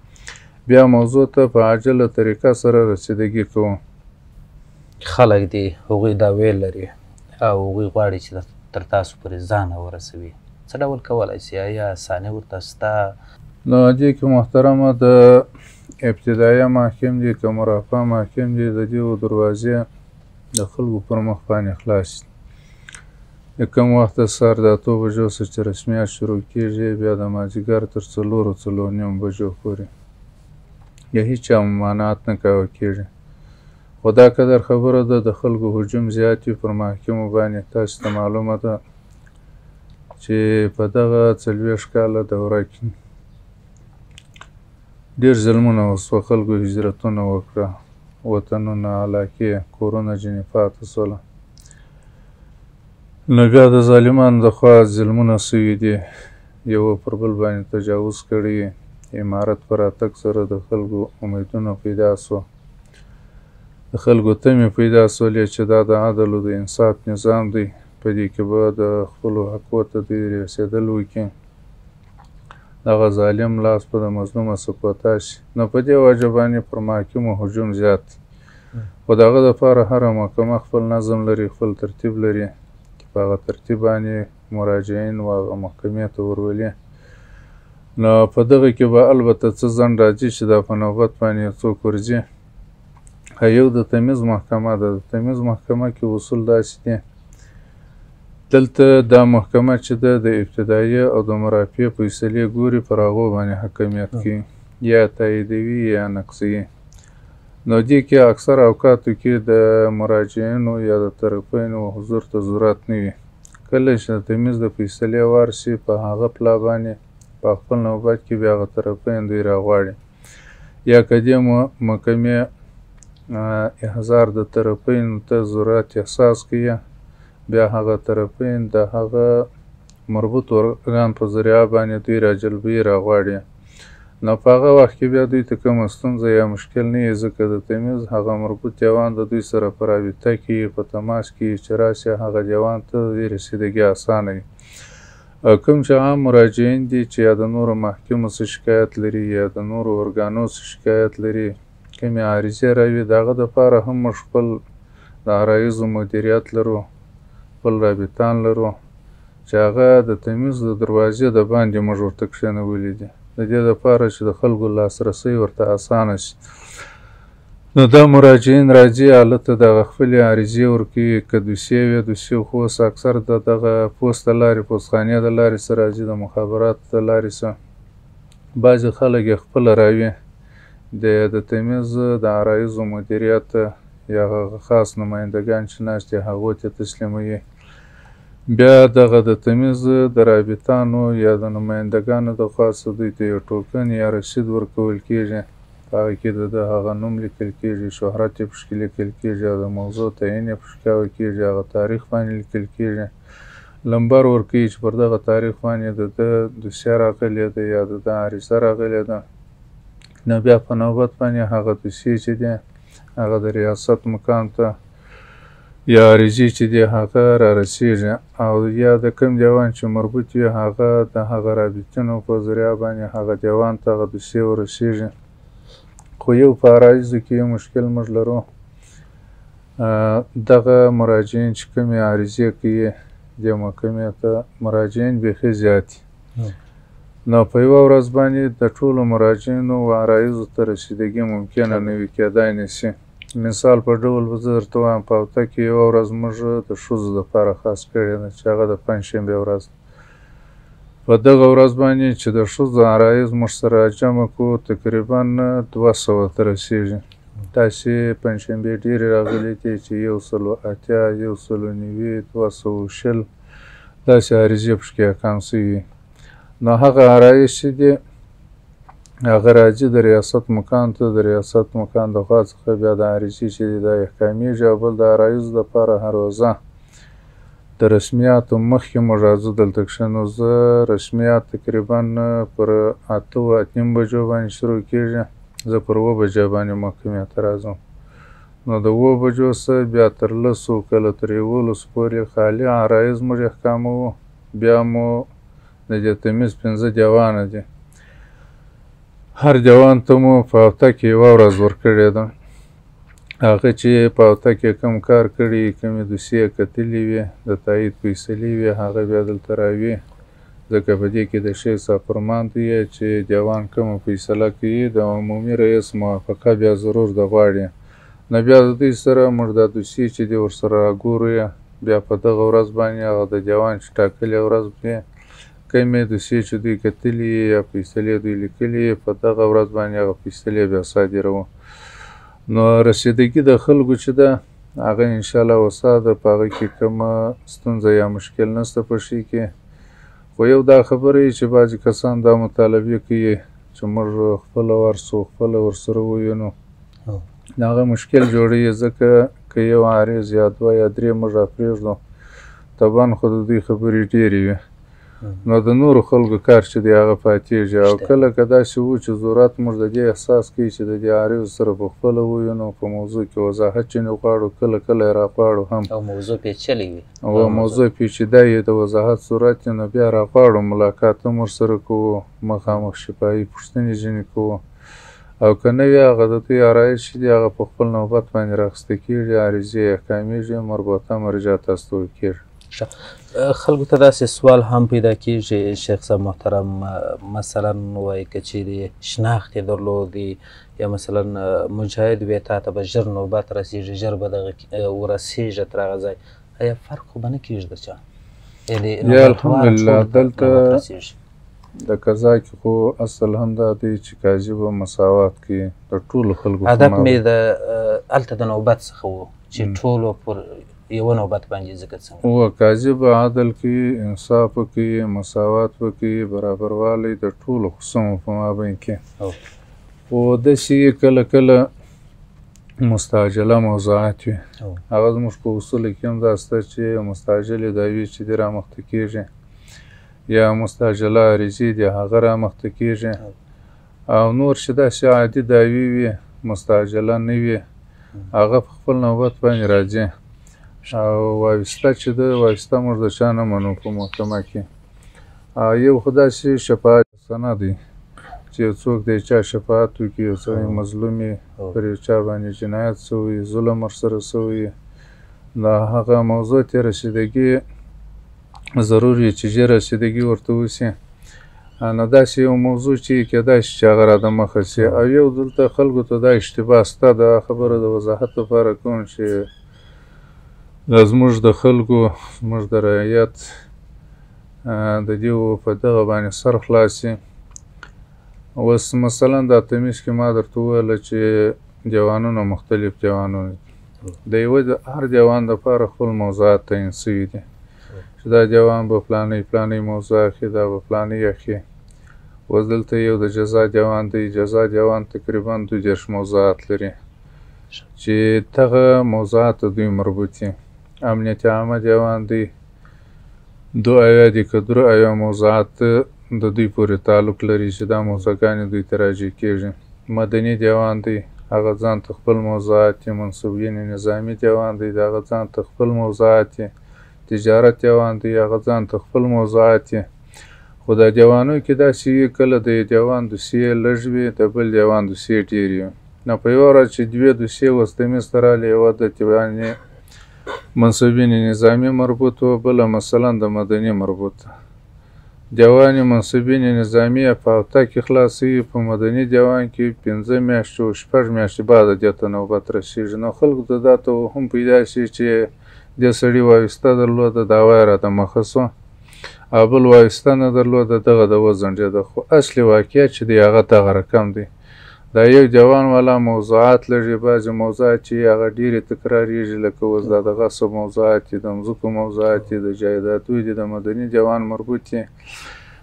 A: بیا موضوع ته په عاجله طریقه سره رسیدګي کوو خلک دی هغوی دا ویل لري او
B: هغوی غواړي چې تر تاسو پورې ځان ورسوي څه ډول کولی سي آیا اسانې ورته ستا
A: نو دې کې محترمه د ابتدایه محاکم دي که مرافعه محاکم دي د دې دروازې د خلکو پر مخ باندې خلاص د کوم وخت سهار د اتو بجو څخه چې رسمیات شروع کیږي بیا د مازدیګر تر څلورو څلور نیم بجو پورې یا هیچا ممانعت نه کول کیږي خو دا قدر خبره ده د خلکو هجوم زیات وي پر محاکمو باندې تاسو ته معلومه ده چې په دغه څلوېښت کاله دوره کې ډېر ظلمونه وسوه خلکو هجرتونه وکړه وطنونه علاقې کورونه ځینې پاتې سوله نو بیا د ظالمانو دخوا ظلمونه سوي دي یوه پر بل باندې تجاوز کړی عمارت پر راتګ سره د خلکو امیدونه پیدا سوه د خلکو تمې پیدا سولې چې دا د عدل او د انصاف نظام دی په دې کې به د خپلو حقو ته دوی رسېدل وکړي دغه ظالم لاس به د مظلومه سپوتا شي نو په دې وجه باندې پر محاکمو هجوم زیات خو د هغه دپاره هره محکمه خپل نظم لري خپل ترتیب لري چې په هغه ترتیب باندې مراجعین و هغه محکمې ته ورولي نو په دغه کې به البته څه ځنډ راځي چې دا په نوبت باندې څوک ورځي یو د تمیز محکمه ده د تمیز محکمه کې اصول داسې دي دلته دا محکمه چې ده د ابتدایه او د مرافعې فیصلې ګوري پر هغو باندې حکمیت کوي یا تاییدوي یا نقصیي نو دې کې اکثره اوقاتو کې د مراجعینو یا د طرفینو حضور ته ضرورت نه وي کله چې د تمیز د فیصلې وار شي په هغه پلا باندې په خپل نوبت کې بیا هغه طرفین دوی راغواړي یا که دې محکمې احضار د طرفینو ته ضرورت احساس کوي بیا هغه طرفین د هغه مربوط ارګان په ذریعه باندې دوی راجلبوي راغواړي نو په هغه وخت کې بیا دوی ته کومه ستونزه یا مشکل نه وي ځکه د تمیز هغه مربوط جوان د دوی سره په رابطه کې په تماس کې چې راشي هغه جوان ته د رسیدګي اسانه وي کوم چې عام مراجعین دي چې یا د نورو محکمو څه شکایت لري یا د نورو ارګانو څه شکایت لري کومې عریضې راوي د هغه دپاره هم موږ خپل د عرایضو مدیریت لرو خپل رابطان لرو چې هغه د تمیز د دروازې د باندې موږ ورته کښېنولي دي د دې دپاره چې د خلکو لاسرسی ورته اسانه شي نو دا مراجعین راځي هلته دغه خپلې عریضې ورکوي که دوسیې وي دوسیې خو اوس اکثر د دغه پوست د لارې پوستخانې د لارې څه راځي د مخابراتو د لارې څه بعضې خلک یې خپله راوي د د تمیز د عرایضو مدیریت یا هغه خاص نمایندګان چې ناست دي هغو ته تسلیموي بیا دغه د تمیز د رابطانو یا د نمایندګانو د خوا څه دوی ته یو ټوکن یا رسید ورکول کیږي په هغه کې د ده هغه نوم لیکل کیږي شهرت یې پکښې لیکل کیږي او د موضوع تعین یې پکښې کول کیږي هغه تاریخ باندې لیکل کیږي لمبر ورکوي چې پر دغه تاریخ باندې د ده دوسیه راغلې ده یا د ده عریضه راغلې ده نو بیا په نوبت باندې هغه دوسیې چې دي هغه د ریاست مقام ته یا عریضي چې دی هغه را رسېږي او یا د کوم دیوان چې مربوط وي هغه د هغه رابطینو په ذریعه باندې هغه دیوان ته هغه دوسیې ورسېږي خو یو په عرایضو کې یو مشکل موږ لرو دغه مراجعین چې کومې عریضې کوي دې محکمې ته مراجعین بیخي زیات دي نو په یوه ورځ باندې د ټولو مراجعینو و عرایضو ته رسېدګي ممکنه نه وي کېدای نه شي مثال په ډول به زه درته وایم په هفته کې یوه ورځ موږ د ښځو دپاره خاص کړې ده چې هغه د پنجشنبې ورځ په دغه ورځ باندې چې د ښځو عرایز موږ سره جمع کړو تقریبا دوه سوه ته رسېږي داسې پنجشنبې ډېرې راغلي دي چې یو سلو اتیا یو سلو نوي دوه سوه شل داسې عریضې پکښې اکام سوي نو هغه عرایز چې دي هغه راځي د ریاست مکان ته د ریاست مکان د خوا څخه بیا د عریضې چې دی دا احکامیږي او بل د عرایضو دپاره هر روزه د رسمیاتو مخکې موږ راځو دلته کښې نو زه رسمیات تقریبا پر اته و ات نیم بجو باندې شروع کېږي زه پر اووه بجې باندې محکمې ته راځم نو د اووه بجو څه بیا تر لسو کله تر یولسو پورې خالي عرایض موږ احکاموو بیا مو د دې تمیز پنځه دیوانه دي دی. هر جوان ته مو په هفته کې یوه ورځ ورکړې ده هغه چې په هفته کې کم کار کړي کومې دوسیې کتلې وې د تایید فیصلې وې هغه بیا دلته راوي ځکه په دې کې د شیخ سافرمان دی چې جوان کومه فیصله کوي د عمومي رئیس موافقه بیا ضرور د غواړي نو بیا د دوی سره موږ دا دوسیې چې دې ورسره ګورو بیا په دغه ورځ باندې هغه د جوان چې ټاکلې ورځ دی کومې دوسیې چې دوی کتلي یې یا فیصلې دوی لیکلي یې په دغه ورځ باندې هغه فیصلې بیا صادروو نو رسیدګي د خلکو چې ده هغه انشاءالله وساده په هغه کې کومه ستونزه یا مشکل نسته په شي کې خو یو دا خبره چې بعضې کسان دا مطالبې کوي چې موږ خپله ورسو خپله ورسره ووینو د هغه مشکل جوړوي ځکه که یو عارض یا دوه یا درې موږ راپرېږدو طبعا خو د دوی خبرې ډېرې وي نو د نورو خلکو کار چې دی هغه پاتېږي او کله که داسې وو چې ضرورت موږ د دې احساس کوي چې د دې عارضو سره په خپله وویو نو په موضوع کې وضاحت چینې غواړو کله کله یې راغواړو هم او
B: موضوع پیچلی وي او
A: موضوع پیچیده یې د وضاحت صورت یې نو بیا راغواړو ملاقات هم ورسره کوو مخامخ شفاهي پوښتنې ځینې کوو او که نه وي هغه د دوی آرایش چې دي هغه په خپل نوبت باندې راخیستې کېږي عریضې یې احکامیږي مربوطه مرجع ته استول کېږي
B: خلکو ته داسې سوال هم پیدا کیږي شیخ صاحب محترم مثلا وایي که چیرې شناخت یې درلودې یا مثلا مجاهد وی تا ته به ژر نوبت رسیږي ژر به دغه ورسیږي تر هغه ځای آیا فرق خو به نه کیږي د چا یعنې الحمدلله
A: دلته د قضا کې خو اصل هم دا دی چې قاضي به مساوات کوي د ټولو خلکو هدف مې
B: د هلته د نوبت څخه و چې ټولو پر یو نوبت باندې ذکر څنګه هو قاضي
A: به عادل کې انصاف کې مساوات کې برابروالی د ټولو خصوم په مابین کې او د شي کله کله مستعجله موضوعات وي هغه زموږ په اصول کې هم داسته چې مستعجل دا وي چې د رامخته کېږي یا مستعجله عریضي دی هغه رامخته کېږي او نور چې داسې عادي داوي وي مستعجله نه وي هغه په خپل نوبت باندې راځي او وایسته چې د وایسته موږ د چا نه منو په محکمه کې یو خو داسې شفاعت سنه دی چې یو څوک د چا شفاعت وکړي یو سړی مظلوم یي پر یو چا باندې جنایت سوی ظلم ورسره سوی دا هغه موضوع ته رسیدګي ضروري چې ژر رسیدګي ورته وسي نو داسې یو موضوع چې کېدای شي چې هغه راده مخه سي او یو دلته خلکو ته دا اشتباه سته دا خبره د وضاحت لپاره کوم چې دا زموږ د خلکو زموږ د رعیت د دې په دغه باندې سر خلاصي اوس مثلا د تمیز کې ما درته وویل چې جوانونه مختلف جوانونه د یو د هر جوان د لپاره خپل موضوعات تعین سوي دي چې دا جوان به فلانې فلانې موضوع اخلي دا به فلانې اخلي اوس دلته یو د جزا جوان دی جزا جوان تقریبا دوه دېرش موضوعات لري چې دغه موضوعات دوی مربوطي امنیت عامه جوان دی دو آیا دی که درو آیا موضوعات د دوی پورې تعلق لري چې دا موضوعګانې دوی ته راجع کیږي مدني دیوان دی هغه ځان ته خپل موضوعات یې منصوبین نظامي دیوان دی د هغه ځان ته خپل موضوعات یې تجارت دیوان دی هغه ځان ته خپل موضوعات یې خو د دیوانو کې داسې کله د دیوان دوسیې لږ وي د بل دیوان دوسیې ډېر وي نو په یوه ورځ چې دوې دوسیې وستمېسته رالې یوه د دیوانې منصبین نظامی مربوط و بله مثلا د مدني مربوط دیوان منصبین نظامی په اوته کې خلاصي په مدني دیوان کې 15 میاشتې او شپږ میاشتې بعد د ته نوبت رسیږي نو خلکو ته دا ته هم پیدا شي چې د سړي وایسته درلوده دعوه یې راته مخصو او بل وایسته نه درلوده دغه د وزنډېده خو اصلي واقعیت چې دی هغه دغه رقم دی دا یو جوان والا موضوعات لږې بعضې موضوعات چې هغه ډېرې تکراریږي لکه اوس دا دغه څه موضوعات دي د مځکو موضوعات دي د جایداتو دي د مدني جوان مربوط دي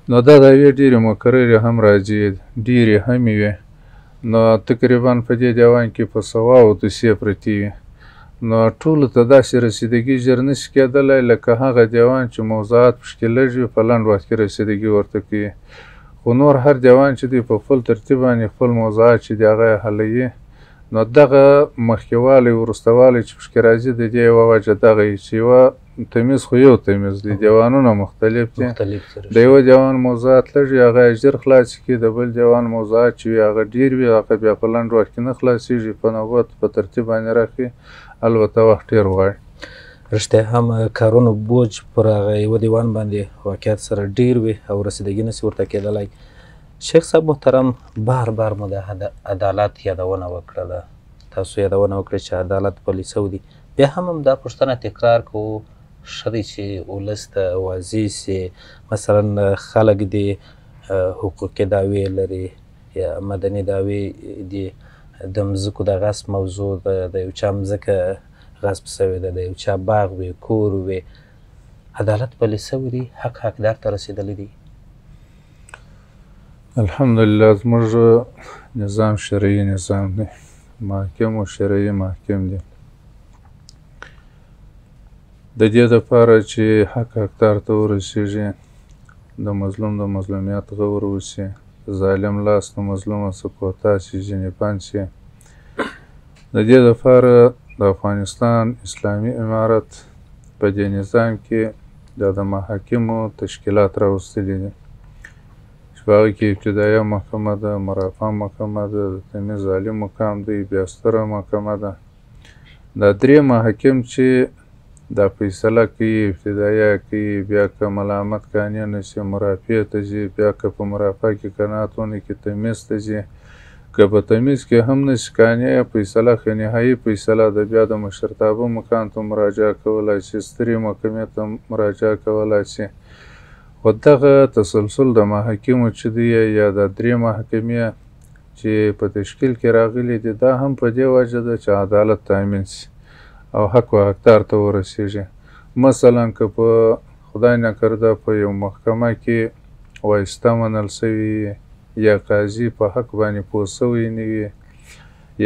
A: نو دا د یوې ډېرې مکررې هم راځي ډېرې هم وي نو تقریبا په دې دیوان کې په سواو دوسیې پرتې وي نو ټولو ته داسې رسیدګي ژر نشي کېدلی لکه هغه دیوان چې موضوعات پشکې لږ وي په لنډ وخت کې رسیدګي ورته کوي خو نور هر جوان چې دی په خپل ترتیب باندې خپل موضوعات چې دی هغه حلوي نو دغه مخکېوالی وروستوالی چې پشکې راځي د دې یوه وجه دغه وي چې یوه تمیز خو یو تمیز دی دیوانونه مختلف دي د یوه دیوان موضوعات لږ وي هغه ژر خلاص کړي د بل دیوان موضوعات چې وي هغه ډېر وي هغه بیا په لنډ وخت کې نه خلاصېږي په نوبت په ترتیب باندې راښي البته وخت ډېر غواړي
B: رښتیا هم کارونو بوج پر هغه یوه دیوان باندې واقعیت سره ډیر وي او رسیدګي نشي ورته کیدلی شیخ صاحب محترم بار بار مو د عدالت یادونه وکړله تاسو یادونه وکړئ چې عدالت پلی سوی دی بیا هم هم دا پوښتنه تکرار کوو ښه دی چې ولس ته واضح سي مثلا خلک دی حقوقي دعوې لري یا مدني دعوې دي د مځکو د غصب موضوع د یو چا مځکه غصب سوی ده د یو چا باغ وي کور وي عدالت پلی سوی دی حق حقدار ته رسېدلی دی
A: الحمدلله زموږ نظام شرعي نظام دی محکم او شرعي محکم دی د دې دپاره چې حق حقدار ته ورسېږي د مظلوم د مظلومیت غور وشي ظالم لاس د مظلومه سکوتا شي ژنې پان شي د دې دپاره د افغانستان اسلامي امارت په دې نظام کې دا د محاکمو تشکیلات راوستلي دي چې په هغه کې ابتدایه محکمه ده مرافع محکمه ده د تمیز عالي مقام دی بیا ستره محکمه ده دا درې محاکم چې دا فیصله کوي ابتدایه کوي بیا که ملامت قانع نه شي مرافع ته ځي بیا که په مرافع کې قناعت ونه کړي تمیز ته ځي که په تمیز کې هم نشي قانع فیصله ښه نهایي فیصله ده بیا د مشرتابه مکان ته مراجعه کولی شي سترې محکمې ته مراجعه کولی شي خو دغه تسلسل د محاکمو چې دی یا د درې محکمې چې په تشکیل کې راغلي دي دا هم په دې وجه ده چې عدالت تامین سي او حق و حقدار ته ورسیږي مثلا که په خدای نکرده په یو محکمه کې وایسته منل سوي یا قاضي په حق باندې پوه سوی نه وي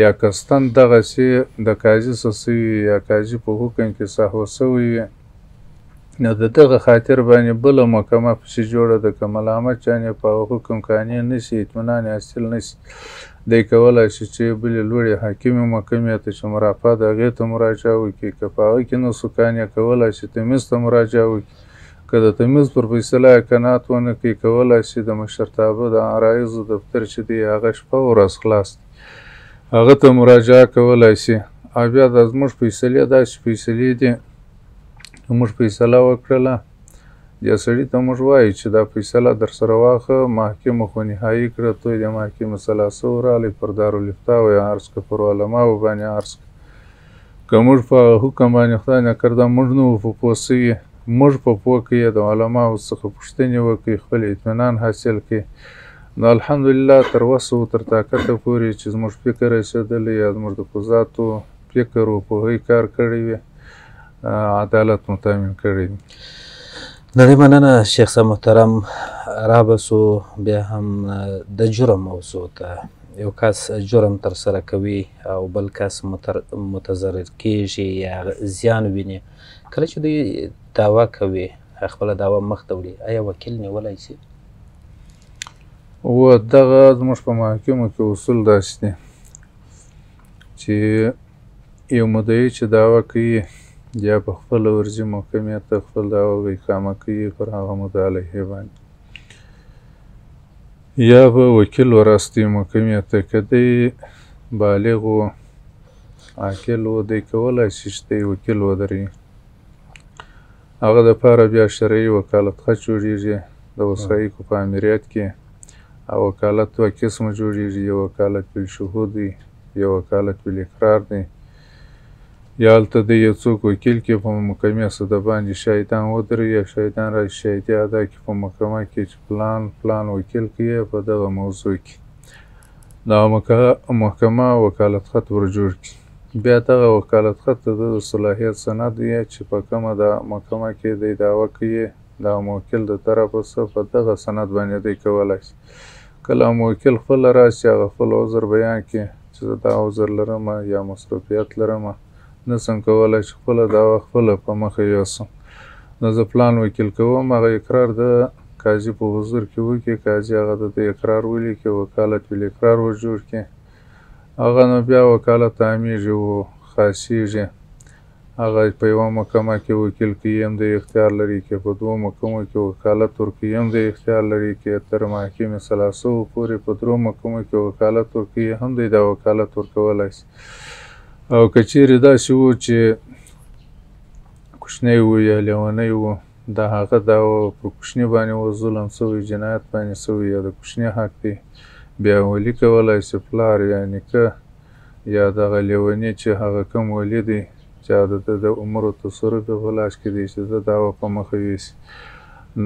A: یا کستن دغسې د قاضي څه سوي یا قاضي په حکم کې سهو سوی وي نو د دغه خاطر باندې بله محکمه پسې جوړه ده که ملامت چانې په حکم قانع نه شي اطمینان یې حاصل نه شي دی کولی شي چې بلې لوړې حاکمې محکمې ته چې مرافعه ده هغې ته مراجعه وکړي که په هغه کې نه سو قانع کولی شي تمیز ته مراجعه وکړي که د تمیز پر فیصله قناعت ونه کوي کولای شي د مشرتابه د عرایزو دفتر چې دی هغه شپه ورځ خلاص دی هغه ته مراجعه کولای شي او بیا د زموږ فیصلې داسې فیصلې دي موږ فیصله وکړله یا سړي ته موږ وایو چې دا فیصله در سره واخه محکمه خو نهایي کړه توی د محکمه ثلاثه ورالی پر دارالفتا و یا عرض که پر علماو باندې عرض که موږ په حکم باندې خدای نکرده موږ نه وو په پوه سوي موږ په پوه کې د علماو څخه پوښتنې وکړي خپل اطمینان حاصل کړي نو الحمدلله تر وسو تر طاقته پورې چې زموږ فکر رسېدلی یا زموږ د قضاتو فکر او پوهې کار کړی وي عدالت متامین کړی دی
B: نړۍ مننه شیخ صاحب محترم رابسو بیا هم د جرم موضوع ته یو کس جرم ترسره کوي او بل کس متضرر کیږي یا زیان ویني کله چې دوی دعوه کوي خپله دعوه مخ ته وړي آیا وکیل نیولی
A: شي و دغه زموږ په محاکمو کې اصول داسې دی چې یو مدعي چې دعوه کوي یا په خپله ورځي محکمې ته خپل دعوه به اقامه کوي پر هغه مدعا علیه باندې یا به وکیل وراستي محکمې ته که دی بالغ و عاقل و دی کولی شي چې دی وکیل ودري هغه د پاره بیا شرعي وکالت خط جوړیږي د وثایقو په امریت کې او وکالت دوه قسمه جوړیږي یو وکالت بالشهود دی یو وکالت بالاقرار دی یا هلته د یو څوک وکیل کې په مکمې صده باندې شهیدان ودرې یا شهیدان را شهیدي ادا کړي په محکمه کې چې پلان پلان وکیل کې په دغه موضوع کې دغه محکمه وکالت خط ور جوړ کړي بیا دغه وکالت خط د ده د صلاحیت سند یې چې په کومه دا محکمه کې دی دعوه کوي دغه موکل د طرفه څه په دغه سند باندې دی کولی شي کله موکل خپله راشي هغه خپل عذر بیان کړي چې زه دا عذر لرمه یا مصروفیت لرمه نسم کولی چې خپله دعوه خپله په مخه یوسم نو زه پلان وکیل کوم هغه اقرار د قاضي په حضور کې وکړي قاضي هغه د ده اقرار ولیکي وکالت ویل اقرار وجوړ کړي هغه نو بیا وکالت عامیږي و خاصیږي هغه په یوه محکمه کې وکیل کې هم د اختیار لري کې په دوو محکمو کې وکالت ورکوي هم د اختیار لري کې تر محاکمې ثلاثو پورې په درو محکمو کې وکالت ورکوي هم دی دا وکالت ورکولی شي او که چیرې داسې و چې کوچنی و یا لیونی و د هغه دا په کوچني باندې و ظلم سوی جنایت باندې سوی یا د کوچني حق دی بیا ولي کولای سي پلار یا نیکه یا دغه لیوني چې هغه کوم ولي دی چې د د عمر او تصرف په لاس کې دی چې دا دعوه په مخه یوسي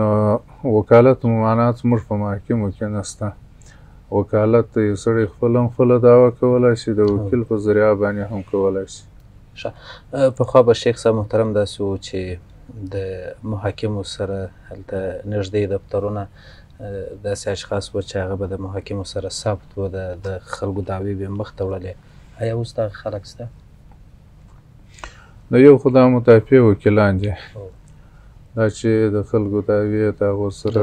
A: نو وکالت ممانعت موږ په محاکمو کې نسته وکالت یو سړی خپل هم خپله دعوه کولی شي د وکیل په ذریعه باندې هم کولی شي پخوا به شیخ صاحب محترم
B: داسې و چې د محاکمو سره هلته نږدې دفترونه داسې اشخاص و چې هغه به د محاکمو سره ثبت و د د خلکو دعوې به مخته وړلې آیا اوس دغه خلک شته
A: نو یو خو دا متعفي وکیلان دي دا چې د خلکو دعوې د هغو سره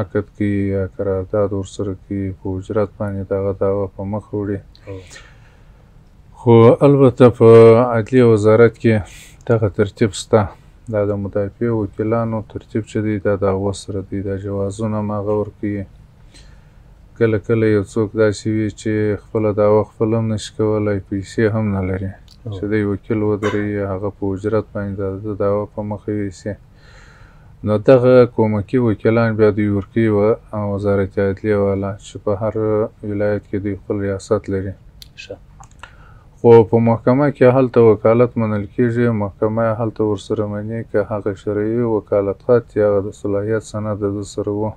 A: عقد کوي یا قرارداد ورسره کوي په اجرت باندې د هغه دعوه په مخ وړي خو البته په عدلیه وزارت کې دغه ترتیب شته دا د مدافع وکیلانو ترتیب چې دی دا د هغو سره دی دا جوازونه هماغه ورکوي کله کله یو څوک داسې وي چې خپله دعوه خپله هم نشي کولی پیسې هم نه لري چې دی وکیل ودري هغه په اجرت باندې د ده دعوه په مخه یوسي نو دغه کومکي وکیلان بیا دوی ورکوي وزارت عدلیه والا چې په هر ولایت کې دوی خپل ریاست لري شه خو په محکمه کې هلته وکالت منل کیږي محکمه هلته ورسره مني که هغه شرعي وکالتخط یا هغه د صلاحیت سند د سره و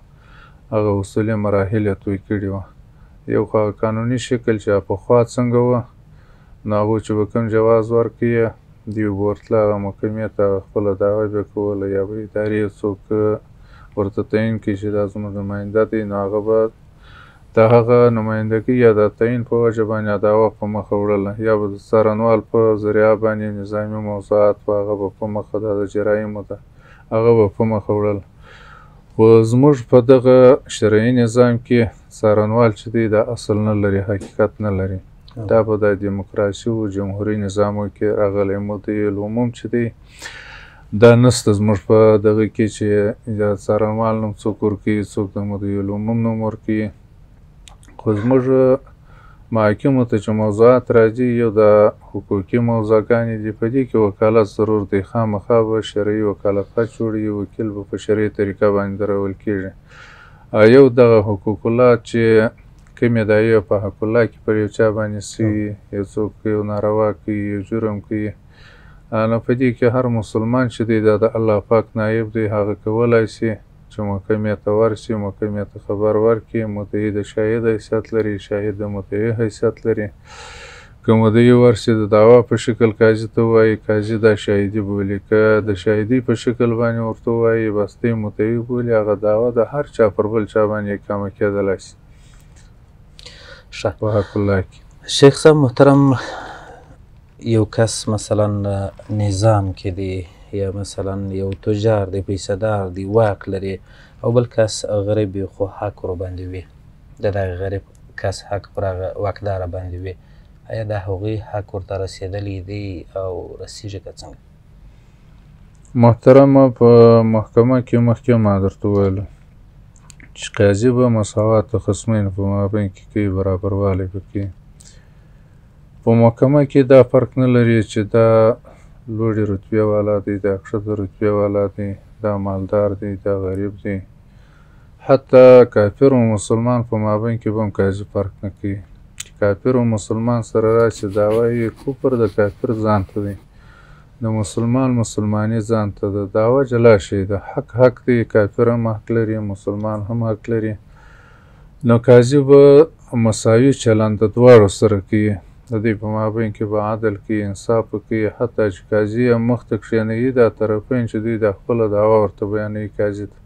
A: هغه اصولي مراحل یې توی کړي وه یو خو قانوني شکل چې پخوا څنګه وه نو هغو چې به کوم جواز ورکړي دوی به ورتله هغه محکمې ته خپله دعوه به کوله یا به ادارې څوک ورته تعین کړي چې دا زموږ نماینده دی نو هغه به د هغه نمایندګۍ یا د تعیین په وجه باندې د دعوه په مخه وړله یا به د څارنوال په ذریعه باندې نظامي موضوعات وه هغه به په مخه ده د جرایمو ده هغه به په مخه وړله خو زموږ په دغه شرعي نظام کې څارنوال چې دی دا اصل نه لري حقیقت نه لري دا به د دیموکراسي و جمهوري نظامو کې راغلی مدعي العموم چې دی دا نسته زموږ په دغه کې چې څارنوال نوم څوک ورکوي څوک د مدعي العموم نوم ورکوي خو زموږ محاکمو ته چې موضوعات راځي یو د حقوقي موضوعګانې دي په دې کې وکالت ضرور دی خامخا به شرعي وکالتخط جوړي وکیل به په شرعي طریقه باندې درول کیږي یو دغه حقوق الله چې کومې دایې په حق الله کې پر یو چا باندې سي یو څوک یو ناروا کوي یو جرم کوي نو په دې کې هر مسلمان چې دی دا د الله پاک نایب دی هغه کولی سي چې محکمې ته ورشي محکمې ته خبر ورکړي مدعي د شاهد حیثیت لري شاهد د مدعي حیثیت لري که مدعي ورشي د دعوا په شکل قاضي ته وایي قاضي دا شاهدي بولي که د شاهدي په شکل باندې ورته وایي بس دی مدعي بولي هغه دعوا د هر چا پر بل چا باندې اقامه کېدلی شي په حق الله کې
B: شیخ صاحب محترم یو کس مثلا نظام کې دی یا مثلا یو تجار دی پیسهدار دی واک لري او بل کس غریب وي خو حق ورباندې وي د دغه غریب کس حق پر هغه واکداره باندې وي آیا د هغې حق ورته رسېدلی دی او رسېږي که څنګه
A: محترمه په محکمه کې مخکې ما درته وویلو چې قاضي به مساوات خصمین په مابین کې کوي برابروالی پکې په محکمه کې دا فرق نه لري چې دا لوړې رتبې والا دی دا کښته رتبې والا دی دا مالدار دی دا غریب دی حتی کافر و مسلمان په مابین کې به هم قاضي فرق نه کوي چې کافر و مسلمان سره راشي دعوه یې کفر د کافر ځان ته دی د مسلمان مسلمانی ځان ته ده دعوه جلا شي د حق حق دی کافر هم حق لري مسلمان هم حق لري نو قاضي به مساوي چلند د دواړو سره کوي د دې په مابین کې به عدل کې انصاف کې حتی چې قاضي هم مخته کښېنوي دا طرفین چې دوی د خپله دعوه ورته بیانوي قاضي ته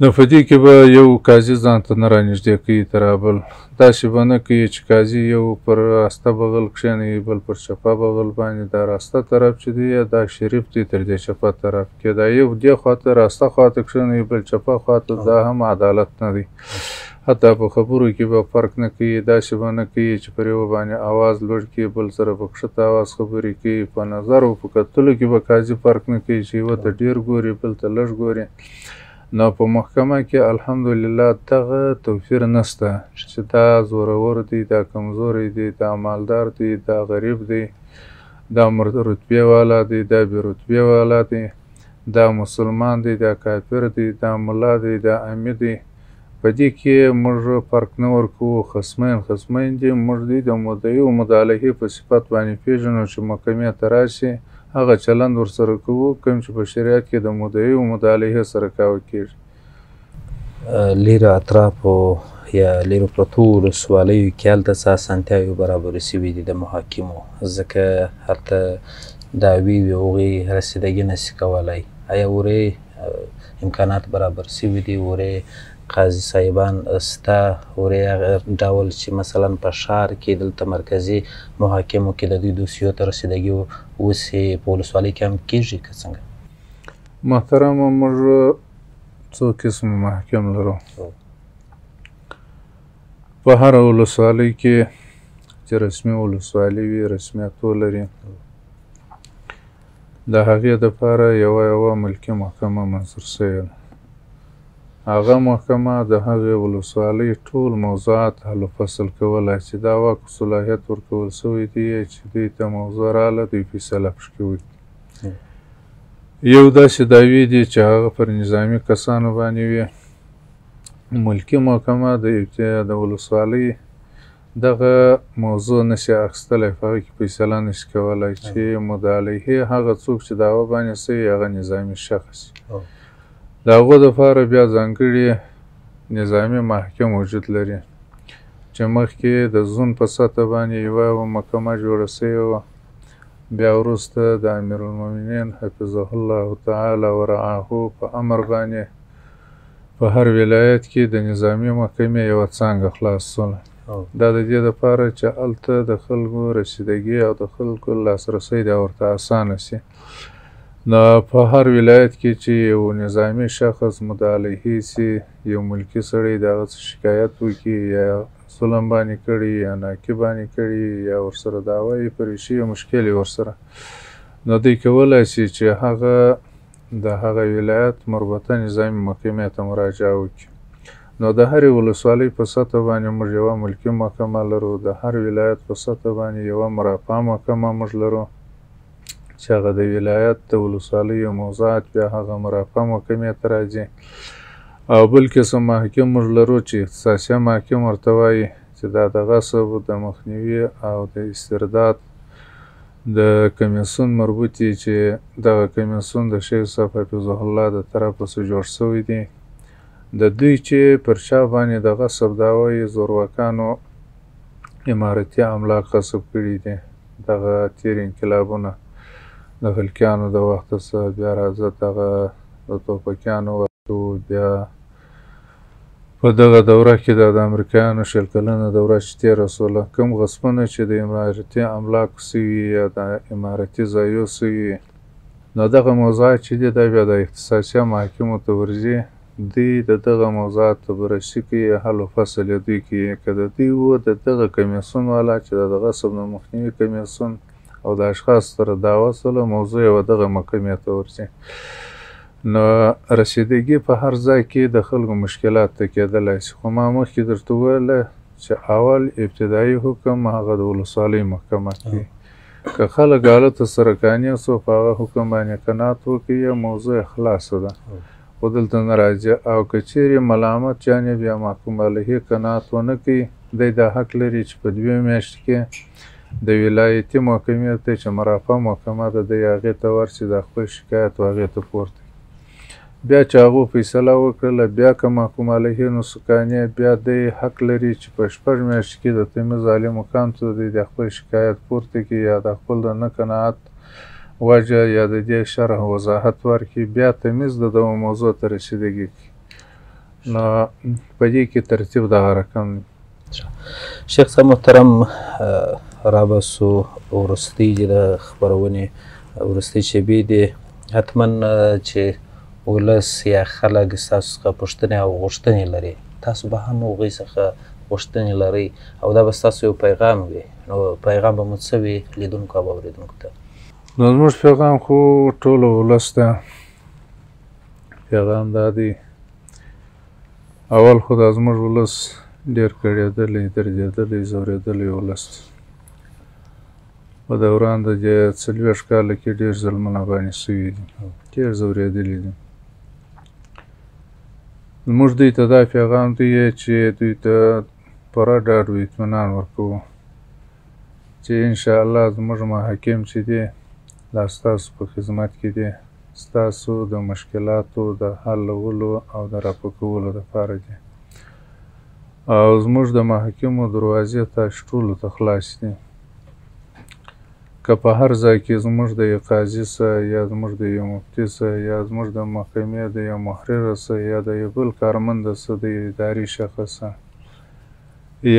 A: نو په دې کې به یو قاضي ځان ته نه رانږدې کوي تر بل داسې به نه کوي چې قاضي یو پر راسته بغل کښېنوي بل پر چپه بغل باندې دا راسته طرف چې دی دا شریف دی تر دې چپه طرف کې دا یو دې خواته راسته خواته کښېنوي بل چپه خواته دا هم عدالت نه دی حتی په خبرو کې به فرق نه کوي داسې به نه کوي چې پر یوه باندې اواز لوړ کړي بل سره په کښته اواز خبرې کوي په نظر او په کتلو کې به قاضي فرق نه کوي چې یوه ته ډېر ګوري بل ته لږ ګوري نو په محکمه کې الحمدلله دغه توفیر نسته چې دا زورور دی دا کمزوری دی دا مالدار دی دا غریب دی دا رتبه والا دی دا بې رتبه والا دی دا مسلمان دی دا کافر دی دا ملا دی دا امی دی په دې کې موږ فرق نه ورکوو خصمین خصمین دي موږ دوی د مدعي او مدالحې په صفت باندې پیژنو چې محکمې ته راشي هغه چلند ورسره کوو کوم چې په شریعت کې د مدعي او مدالحې سره کاوه
B: کیږي لیرو اطرافو یا لیرو پرتو ولسوالیو کې هلته څه اسانتیاوې برابرې سوي دي د محاکمو ځکه هلته دعوې وي هغې رسېدګي نسي کولی آیا ورې امکانات برابر سوي دي ورې قاضي صاحبان ستا ورې ډول چې مثلا په ښار کې دلته مرکزی محاکمو کې د دوی دوسیو ته رسیدګي وسې په ولسوالۍ
A: کې هم کیږي که څنګه محترمه موږ څو قسم محاکم لرو په هره ولسوالۍ کې چې رسمي ولسوالۍ وي رسمیت ولري د هغې دپاره یوه یوه ملکي محکمه منظور سوې ده هغه محکمه د هغې ولسوالۍ ټول موضوعات حل فصل کولی چې دا واک صلاحیت ورکول سوی دی چې دوی ته موضوع راله دوی فیصله پکښې وکړي یو داسې دعوې دي چې هغه پر نظامي کسانو باندې وي ملکي محکمه د د ولسوالۍ دغه موضوع نشي اخیستلی په هغه کې فیصله نشي کولی چې مدعلیهې هغه څوک چې دعوه باندې سوي هغه نظامي شخص د هغو دپاره بیا ځانګړي نظامي محکم وجود لري چې مخکې د زون په سطحه باندې یوه یوه محکمه جوړه سوې وه بیا وروسته د امیرالمؤمنین حفظه الله تعالی ورعاه په امر باندې په هر ولایت کې د نظامي محکمې یوه څانګه خلاص سوله دا د دې دپاره چې هلته د خلکو رسیدګي او د خلکو لاسرسی دا ورته اسانه سي نو په هر ولایت کې چې یو نظامی شخص متعلقې سي یو ملکی سړی د هغه شکایت وکړي یا ظلم باندې کړي یا ناکي باندې کړي یا ورسره دعوه یې پرې شي یو مشکل یې ورسره نو دوی کولی سي چې هغه د هغه ولایت مربوطه نظامي محکمې ته مراجعه وکړي نو د هرې ولسوالۍ په سطحه باندې موږ یوه ملکي محکمه لرو د هر ولایت په سطحه باندې یوه مرافعه محکمه موږ لرو چې هغه د ولایت د ولسوالیو موضوعات بیا هغه مرافعه محکمې ته راځي او بل قسم محکم موږ لرو چې اختصاصیه محکم ورته وایي چې دا د غصب د مخنیوي او د استرداد د کمیسون مربوطې چې دغه کمیسون د شیخ صاحب حفظه الله د طرفه څخه جوړ شوی دی د دوی چې پر شا باندې د غصب داوی زورواکانو اماراتي املاک غصب کړي دي دغه تیر انقلابونه د هلکیانو د وخته څه بیا راځه دغه د ټوپکیانو وخت و بیا په دغه دوره کې د امریکایانو شل کلنه دوره چې تېره سوله کوم غصبونه چې د اماراتي املاکو سوي یا د اماراتي ځایو سوي نو دغه موضوعات چې دي دا بیا د اختصاصي محاکمو ته ورځي دوی د دغه موضوعاتو بررسي کوي حل و فصل یې دوی کوي که د دوی و د دغه کمیسیون والا چې د غصب نه مخنیوي کمیسیون او د اشخاص سره دا وصله موضوع یو دغه مقامي ته ورسي نو رسیدګي په هر ځای کې د خلکو مشکلات ته کېدلای شي خو ما مخکې درته وویل چې اول ابتدایي حکم هغه د ولسوالۍ محکمه کې که خلک غلط سره کانیا سو په هغه حکم باندې قناعت وکړي موضوع خلاص ده ودلته ناراضه او کچېری ملامت جانب یا محکوم علیه قناعت ونه کی د د حق لري چې په دوی میاشت کې د ولایتي محکمې ته چې مرافه محکمه ده دی هغې ته ورسي د خپل شکایت هغې ته پورته بیا چې هغو فیصله وکړله بیا که محکوم علیه نو سکانیه بیا دی حق لري چې په شپږ میاشت کې د تیمي ظالمو کام ته دی د خپل شکایت پورته کړي یا د خپل د نه قناعت وجه یا د دې شرح وضاحت ورکړي بیا تمیز د دغه موضوع ته رسیدګي کړي نو په دې کې ترتیب دغه رقم شیخ صاحب محترم
B: را به سو ورستۍ چې د خپرونې وروستۍ شېبې دي حتما چې ولس یا خلک ستاسو څخه پوښتنې او غوښتنې لري تاسو به هم هغوی څخه غوښتنې لرئ او دا به ستاسو یو پیغام وي نو پیغام به مو څه وي لیدونکو او اورېدونکو ته
A: نو زموږ پیغام خو ټولو ولس ته پیغام دا دی اول خو دا زموږ ولس ډېر کړېدلی دردېدلی زورېدلی ولس په دوران د څلوېښت کاله کې ډېر ظلمونه باندې سوي دي ډېر ځورېدلي دي موږ دوی ته دا پیغام دی چې دوی ته پوره ډاډ و اطمینان ورکوو چې انشاءالله زموږ محاکم چې دی دا ستاسو په خدمت کې دی ستاسو د مشکلاتو د حلولو او د راپکولو دپاره دی او زموږ د محاکمو دروازې تاسو ټولو ته خلاص دي که په هر ځای کې زموږ د یو قاضي سه یا زموږ د یو مفتي سه یا زموږ د محکمې د یو محرر سه یا د یو بل کارمند سه د اداري شخص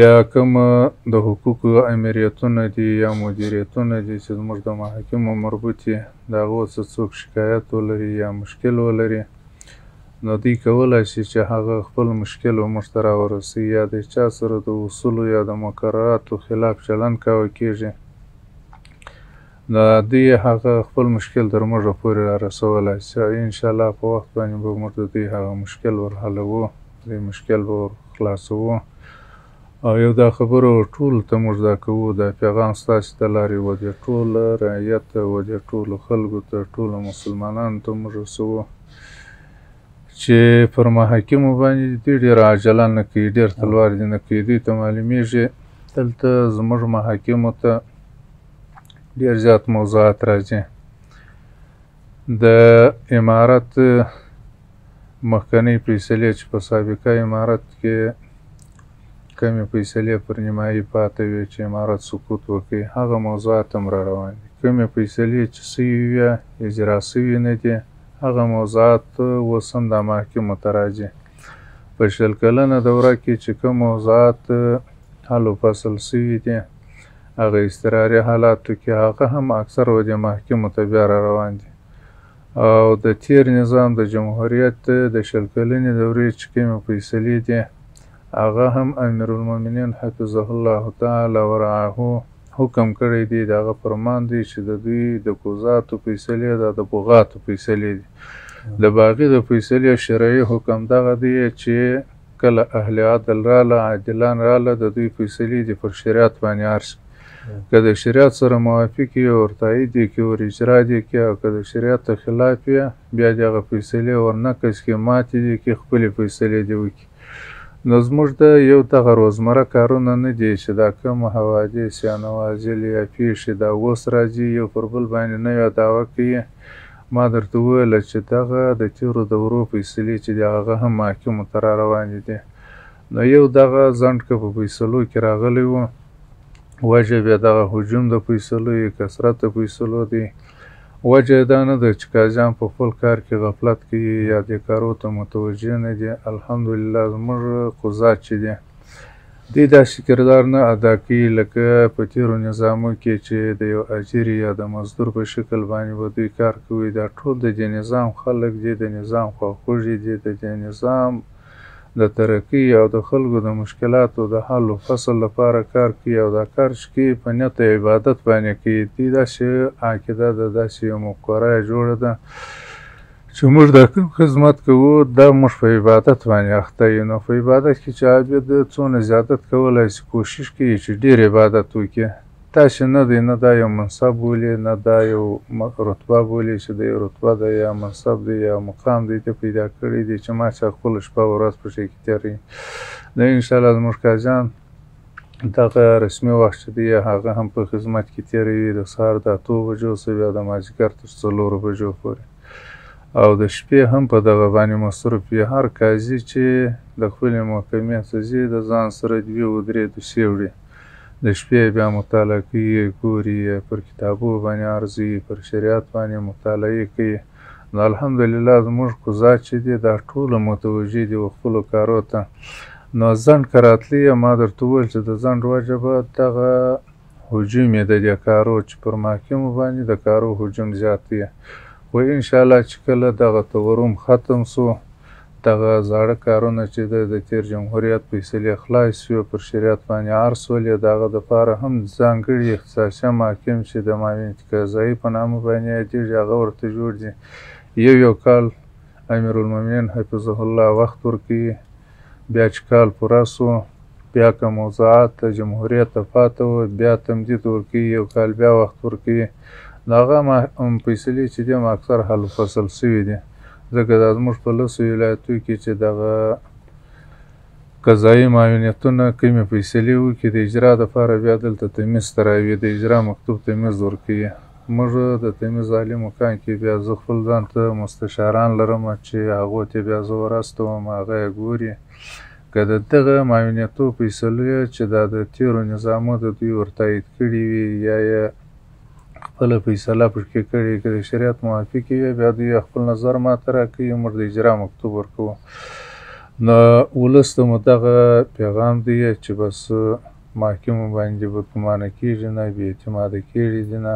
A: یا کوم د حقوقو امریتونه دي یا مدیریتونه دي چې زموږ د محاکمو مربوطي د هغو څه څوک شکایت ولري یا مشکل ولري نو دوی کولی شي چې هغه خپل مشکل موږ ته راورسوي یا د چا سره د اصولو یا د مقرراتو خلاف چلند کول کیږي د دوی هغه خپل مشکل تر موږ پورې را رسولی چې انشاءالله په وخت باندې به موږ د دوی هغه مشکل ورحلوو دې مشکل به خلاصوو او یو دا خبرو ټول ته موږ دا کوو دا پیغام ستاسې د لارې و دې ټوله رعیت ته و دې ټولو خلکو ته ټولو مسلمانانو ته موږ رسوو چې پر محاکمو باندې دوی ډېر عجله نه کوي ډېر تلوار دې نه کوي دوی ته معلومیږي دلته زموږ محاکمو ته ډیر زیات موضوعات راځي د امارت مخکنی فیصلې چې په سابقه امارت کې کمې فیصلې پر نیمایي پاتې وي چې امارت سقوط وکړي هغه موضوعات هم را روان دي کمې فیصلې چې سوي وي اجرا سوي نه دي هغه موضوعات اوس هم د محکمې متراجع په شل کلنه دوره کې چې کوم موضوعات حل و فصل سوي دي هغه اضطراري حالاتو کې هغه هم اکثر وجه محکمو ته بیا را روان دي او د تیر نظام د جمهوریت د شل کلنې دورې چې کومې فیصلې دي هغه هم امیرالمؤمنین حفظه الله تعالی ورعاه حکم کړی دی دغه فرمان دی چې د دوی د کوزاتو فیصلې د بغاتو فیصلې دي د باقي د فیصلې شرعي حکم دغه دی چې کله اهل عدل رااله عادلان رااله د دوی فیصلې دي پر شریعت باندې عرض که د شریعت سره موافق یې ور تایید یې کړي ور اجرا دې کړي او که د شریعت ته خلاف یې بیا د هغه فیصلې ورنقض کړي ماتې دې کړي خپلې فیصلې دې وکړي نو زموږ د یو دغه روزمره کارونه نه دي چې دا کوم حوادث یا نوازل یا پیښې دا اوس راځي یو پر بل باندې نه یو دعوه کوي ما درته وویله چې دغه د تیرو دورو فیصلې چې دي هغه هم محاکمو ته را روانې دي نو یو دغه ځنډ که په فیصلو کې راغلی و وجه بیا دغه هجوم د فیصلو یې کثرت د فیصلو دی وجه دا نه ده چې قاضیان په خپل کار کې غفلت کوي یا دې کارو ته متوجه نه دي الحمدلله زموږ قضات چې دي دې داسې کردار نه ادا کوي لکه په تیرو نظامو کې چې د یو اجیر یا د مزدور په شکل باندې به دوی کار کوي دا ټول د دې نظام خلک دي د نظام خواخوږي دي د دې نظام د ترقۍ او د خلکو د مشکلاتو د حل و فصل لپاره کار کوي او دا کار چې کوي په نیت عبادت باندې کوي دې داسې عقیده ده داسې یو مفکوره جوړه ده چې موږ د کوم خدمت کوو دا موږ په عبادت باندې اخته یو نو په عبادت کې چې عابد څونه زیادت کولای شي کوشش کوي چې ډېر عبادت وکړي تاسو نه دی نه دا یو منصب بولي نه دا یو رتبه بولي چې د یو رتبه ده یا منصب دی یا مقام دی ته پیدا کړی دی چې ما څه خپل شپه ورځ په شي کې تیرې د ان شاء الله زموږ کاجان دغه رسمي وخت چې دی هغه هم په خدمت کې تیرې د سهار د 2 بجو سه بیا د ماجګر تر 4 بجو پورې او د شپې هم په دغه باندې مصرف وي هر قاضي چې د خپل محکمې څخه د ځان سره دی و درې دوسیوړي د شپې بیا مطالعه کوي ګوري پر کتابو باندې ارزي پر شریعت باندې مطالعه کوي نو الحمدلله زموږ کوزا چې دی دا ټوله متوجه دي خپلو کارو ته نو ځنډ که راتلی ما درته وویل چې د ځنډ وجه به دغه هجوم یې د دې کارو چې پر محاکمو باندې د کارو هجوم زیات دی و انشاءالله چې کله دغه تورم ختم سو دغه زاړه کارونه چې د د تیر جمهوریت په اصلي خلاص شو پر شریعت باندې عار سولې دغه د پاره هم ځانګړي اختصاصي محکم چې د ماوین قضایي په نامه باندې یادېږي هغه ورته جوړ دي یو یو کال امیر المؤمنین حفظه الله وخت ورکوي بیا چې کال پوره سو بیا که موضوعات د جمهوریت ته پاته و بیا تمدید ورکوي یو کال بیا وخت ورکوي د هغه فیصلې چې دي اکثر حل فصل سوي دي ځکه دا زموږ په لسو ولایتو کې چې دغه قضایي معاونیتونه کمې فیصلې وکړي د اجرا دپاره بیا دلته تمیز ته راوي د اجرا مکتوب تمیز ورکوي موږ د تمیز عالي مکان کې بیا زه خپل ځان ته مستشاران لرم چې هغو ته بیا زه ورستوم هغه یې ګوري که د دغه معاونیتو فیصلې چې دا د تیرو نظامو د دوی ورته عید کړي وي یا یې خپل فیصله پکې کړې که د شریعت موافق وي بیا دوی خپل نظر ماته راکوي موږ د اجرا مکتوب ورکوو نو ولس ته مو دغه پیغام دی چې بس محکمو باندې بدګمانه کېږي نه بې اعتماده کېږي نه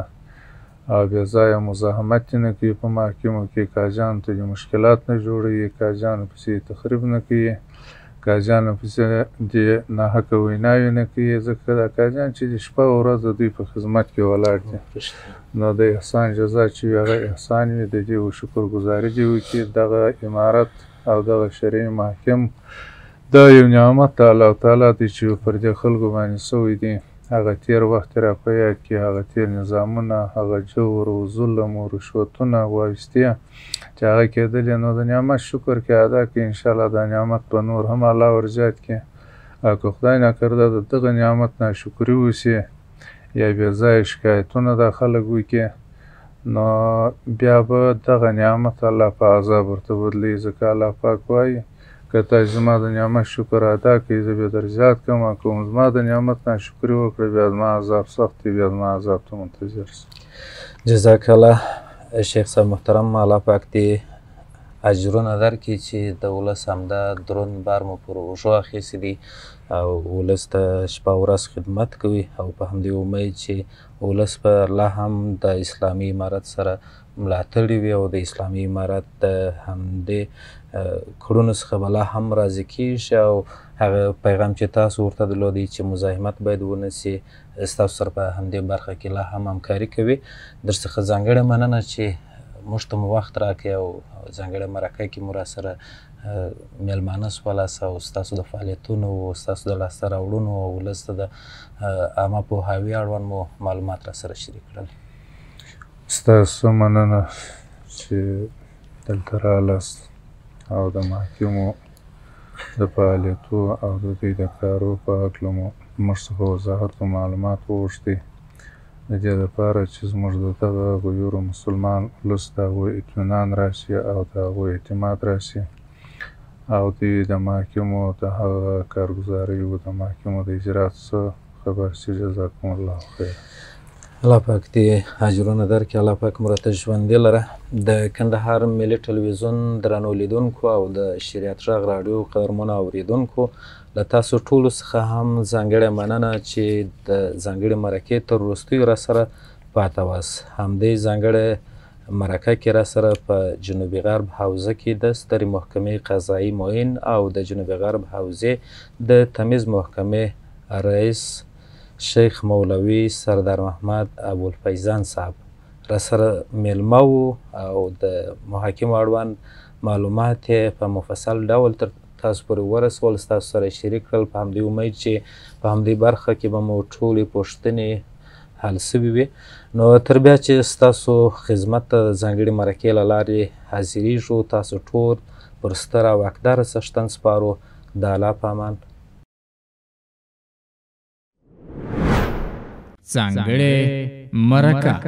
A: او بې ځایه مزاحمت نه کوي په محکمو کې کاجانو ته مشکلات نه جوړوي کاجانو پسې تخریب نه کوي قاضیان پسې د ناحقه ویناوې نه کوي ځکه دا قاضیان چې د شپه او ورځ د دوی په خدمت کې ولاړ دي نو د احسان جزا چې هغه احسان وي د دې شکرګزاري دي چې دغه امارت او دغه شرعي محکم دا یو نعمت الله تعالی دی چې پر دې خلکو باندې سوی دی هغه تېر وخت یې راپه کې هغه تېر نظامونه هغه جور و ظلم و رشوتونه واویستې چې هغه کېدلې نو د نعمت شکر کې ادا کړي انشاءالله دا نعمت به نور هم الله ورزیات کړي که خدای نکرده د دغه نعمت ناشکري وسي یا بېځایه شکایتونه دا خلک وکړي نو بیا به دغه نعمت الله په عذاب ورته بدلوي ځکه الله پاک وایي که تاسو زما د نعمت شکر ادا کړئ زه به در زیات کوم کوم زما د نعمت ناشکري وکړه بیا زما عذاب سخت دی بیا زما عذاب ته منتظر سه
B: جزاک الله شیخ صاحب محترم الله پاک دې اجرونه درکړي چې د ولس همدا درون بار مو پر اوږو اخیستی دی او ولس ته شپه ورځ خدمت کوي او په همدې امید چې ولس به لا هم د اسلامي امارت سره ملاتړی وي او د اسلامي امارت د همدې کړونو څخه بلا هم راضي کیږي او هغه پیغام چې تاسو ورته درلودی چې مزاحمت باید ونسی ستاسو سره په همدې برخه کې لا هم همکاري کوي درڅخه ځانګړې مننه چې موږ ته مو وخت راکړي او ځانګړې مرکه کې مو را سره میلمانه سولاس او ستاسو د فعالیتونو او ستاسو د لاسته راوړنو او ولس ته د عامه پوهاوي اړوند مو معلومات را سره شریک کړل
A: ستاسو مننه چې دلته راغلاست او د محاکمو د فعالیتو او د دوی د کارو په هکله مو موږ څخه وضاحت او معلومات وغوښتې د دې دپاره چې زموږ د دغه غیورو مسلمان ولس د هغوی اطمینان راشي او د هغوی اعتماد راشي او دوی د محاکمو د هغه کارګزاریو د محاکمو د اجرا څه خبر شي جزاکم الله خیر
B: الله پاک دې
A: اجرونه درکړي الله پاک مو راته ژوندي لره
B: د کندهار ملي ټلویزیون درنو لیدونکو او د شریعت غږ راډیو قدرمنو اورېدونکو له تاسو ټولو څخه هم ځانګړې مننه چې د ځانګړې مرکې تر وروستیو راسره پاته واست همدې ځانګړې مرکه کې راسره په جنوبي غرب حوزه کې د سترې محکمې قضایي معین او د جنوبي غرب حوزې د تمیز محکمې رئیس شیخ مولوي سردار محمد ابوالفیضان صاحب را سره میلمه وو او د محاکمو اړوند معلومات یې په مفصل ډول تر تاسو پورې ورسول ستاسو سره شریک کړل په همدې امید چې په همدې برخه کې به مو ټولې پوښتنې حل سوي وي نو تر بیا چې ستاسو خدمت ته ځانګړې مرکې له لارې حاضریږو تاسو ټول پر ستر او اقدار څښتن سپارو د الله په امان
A: चांगले मरका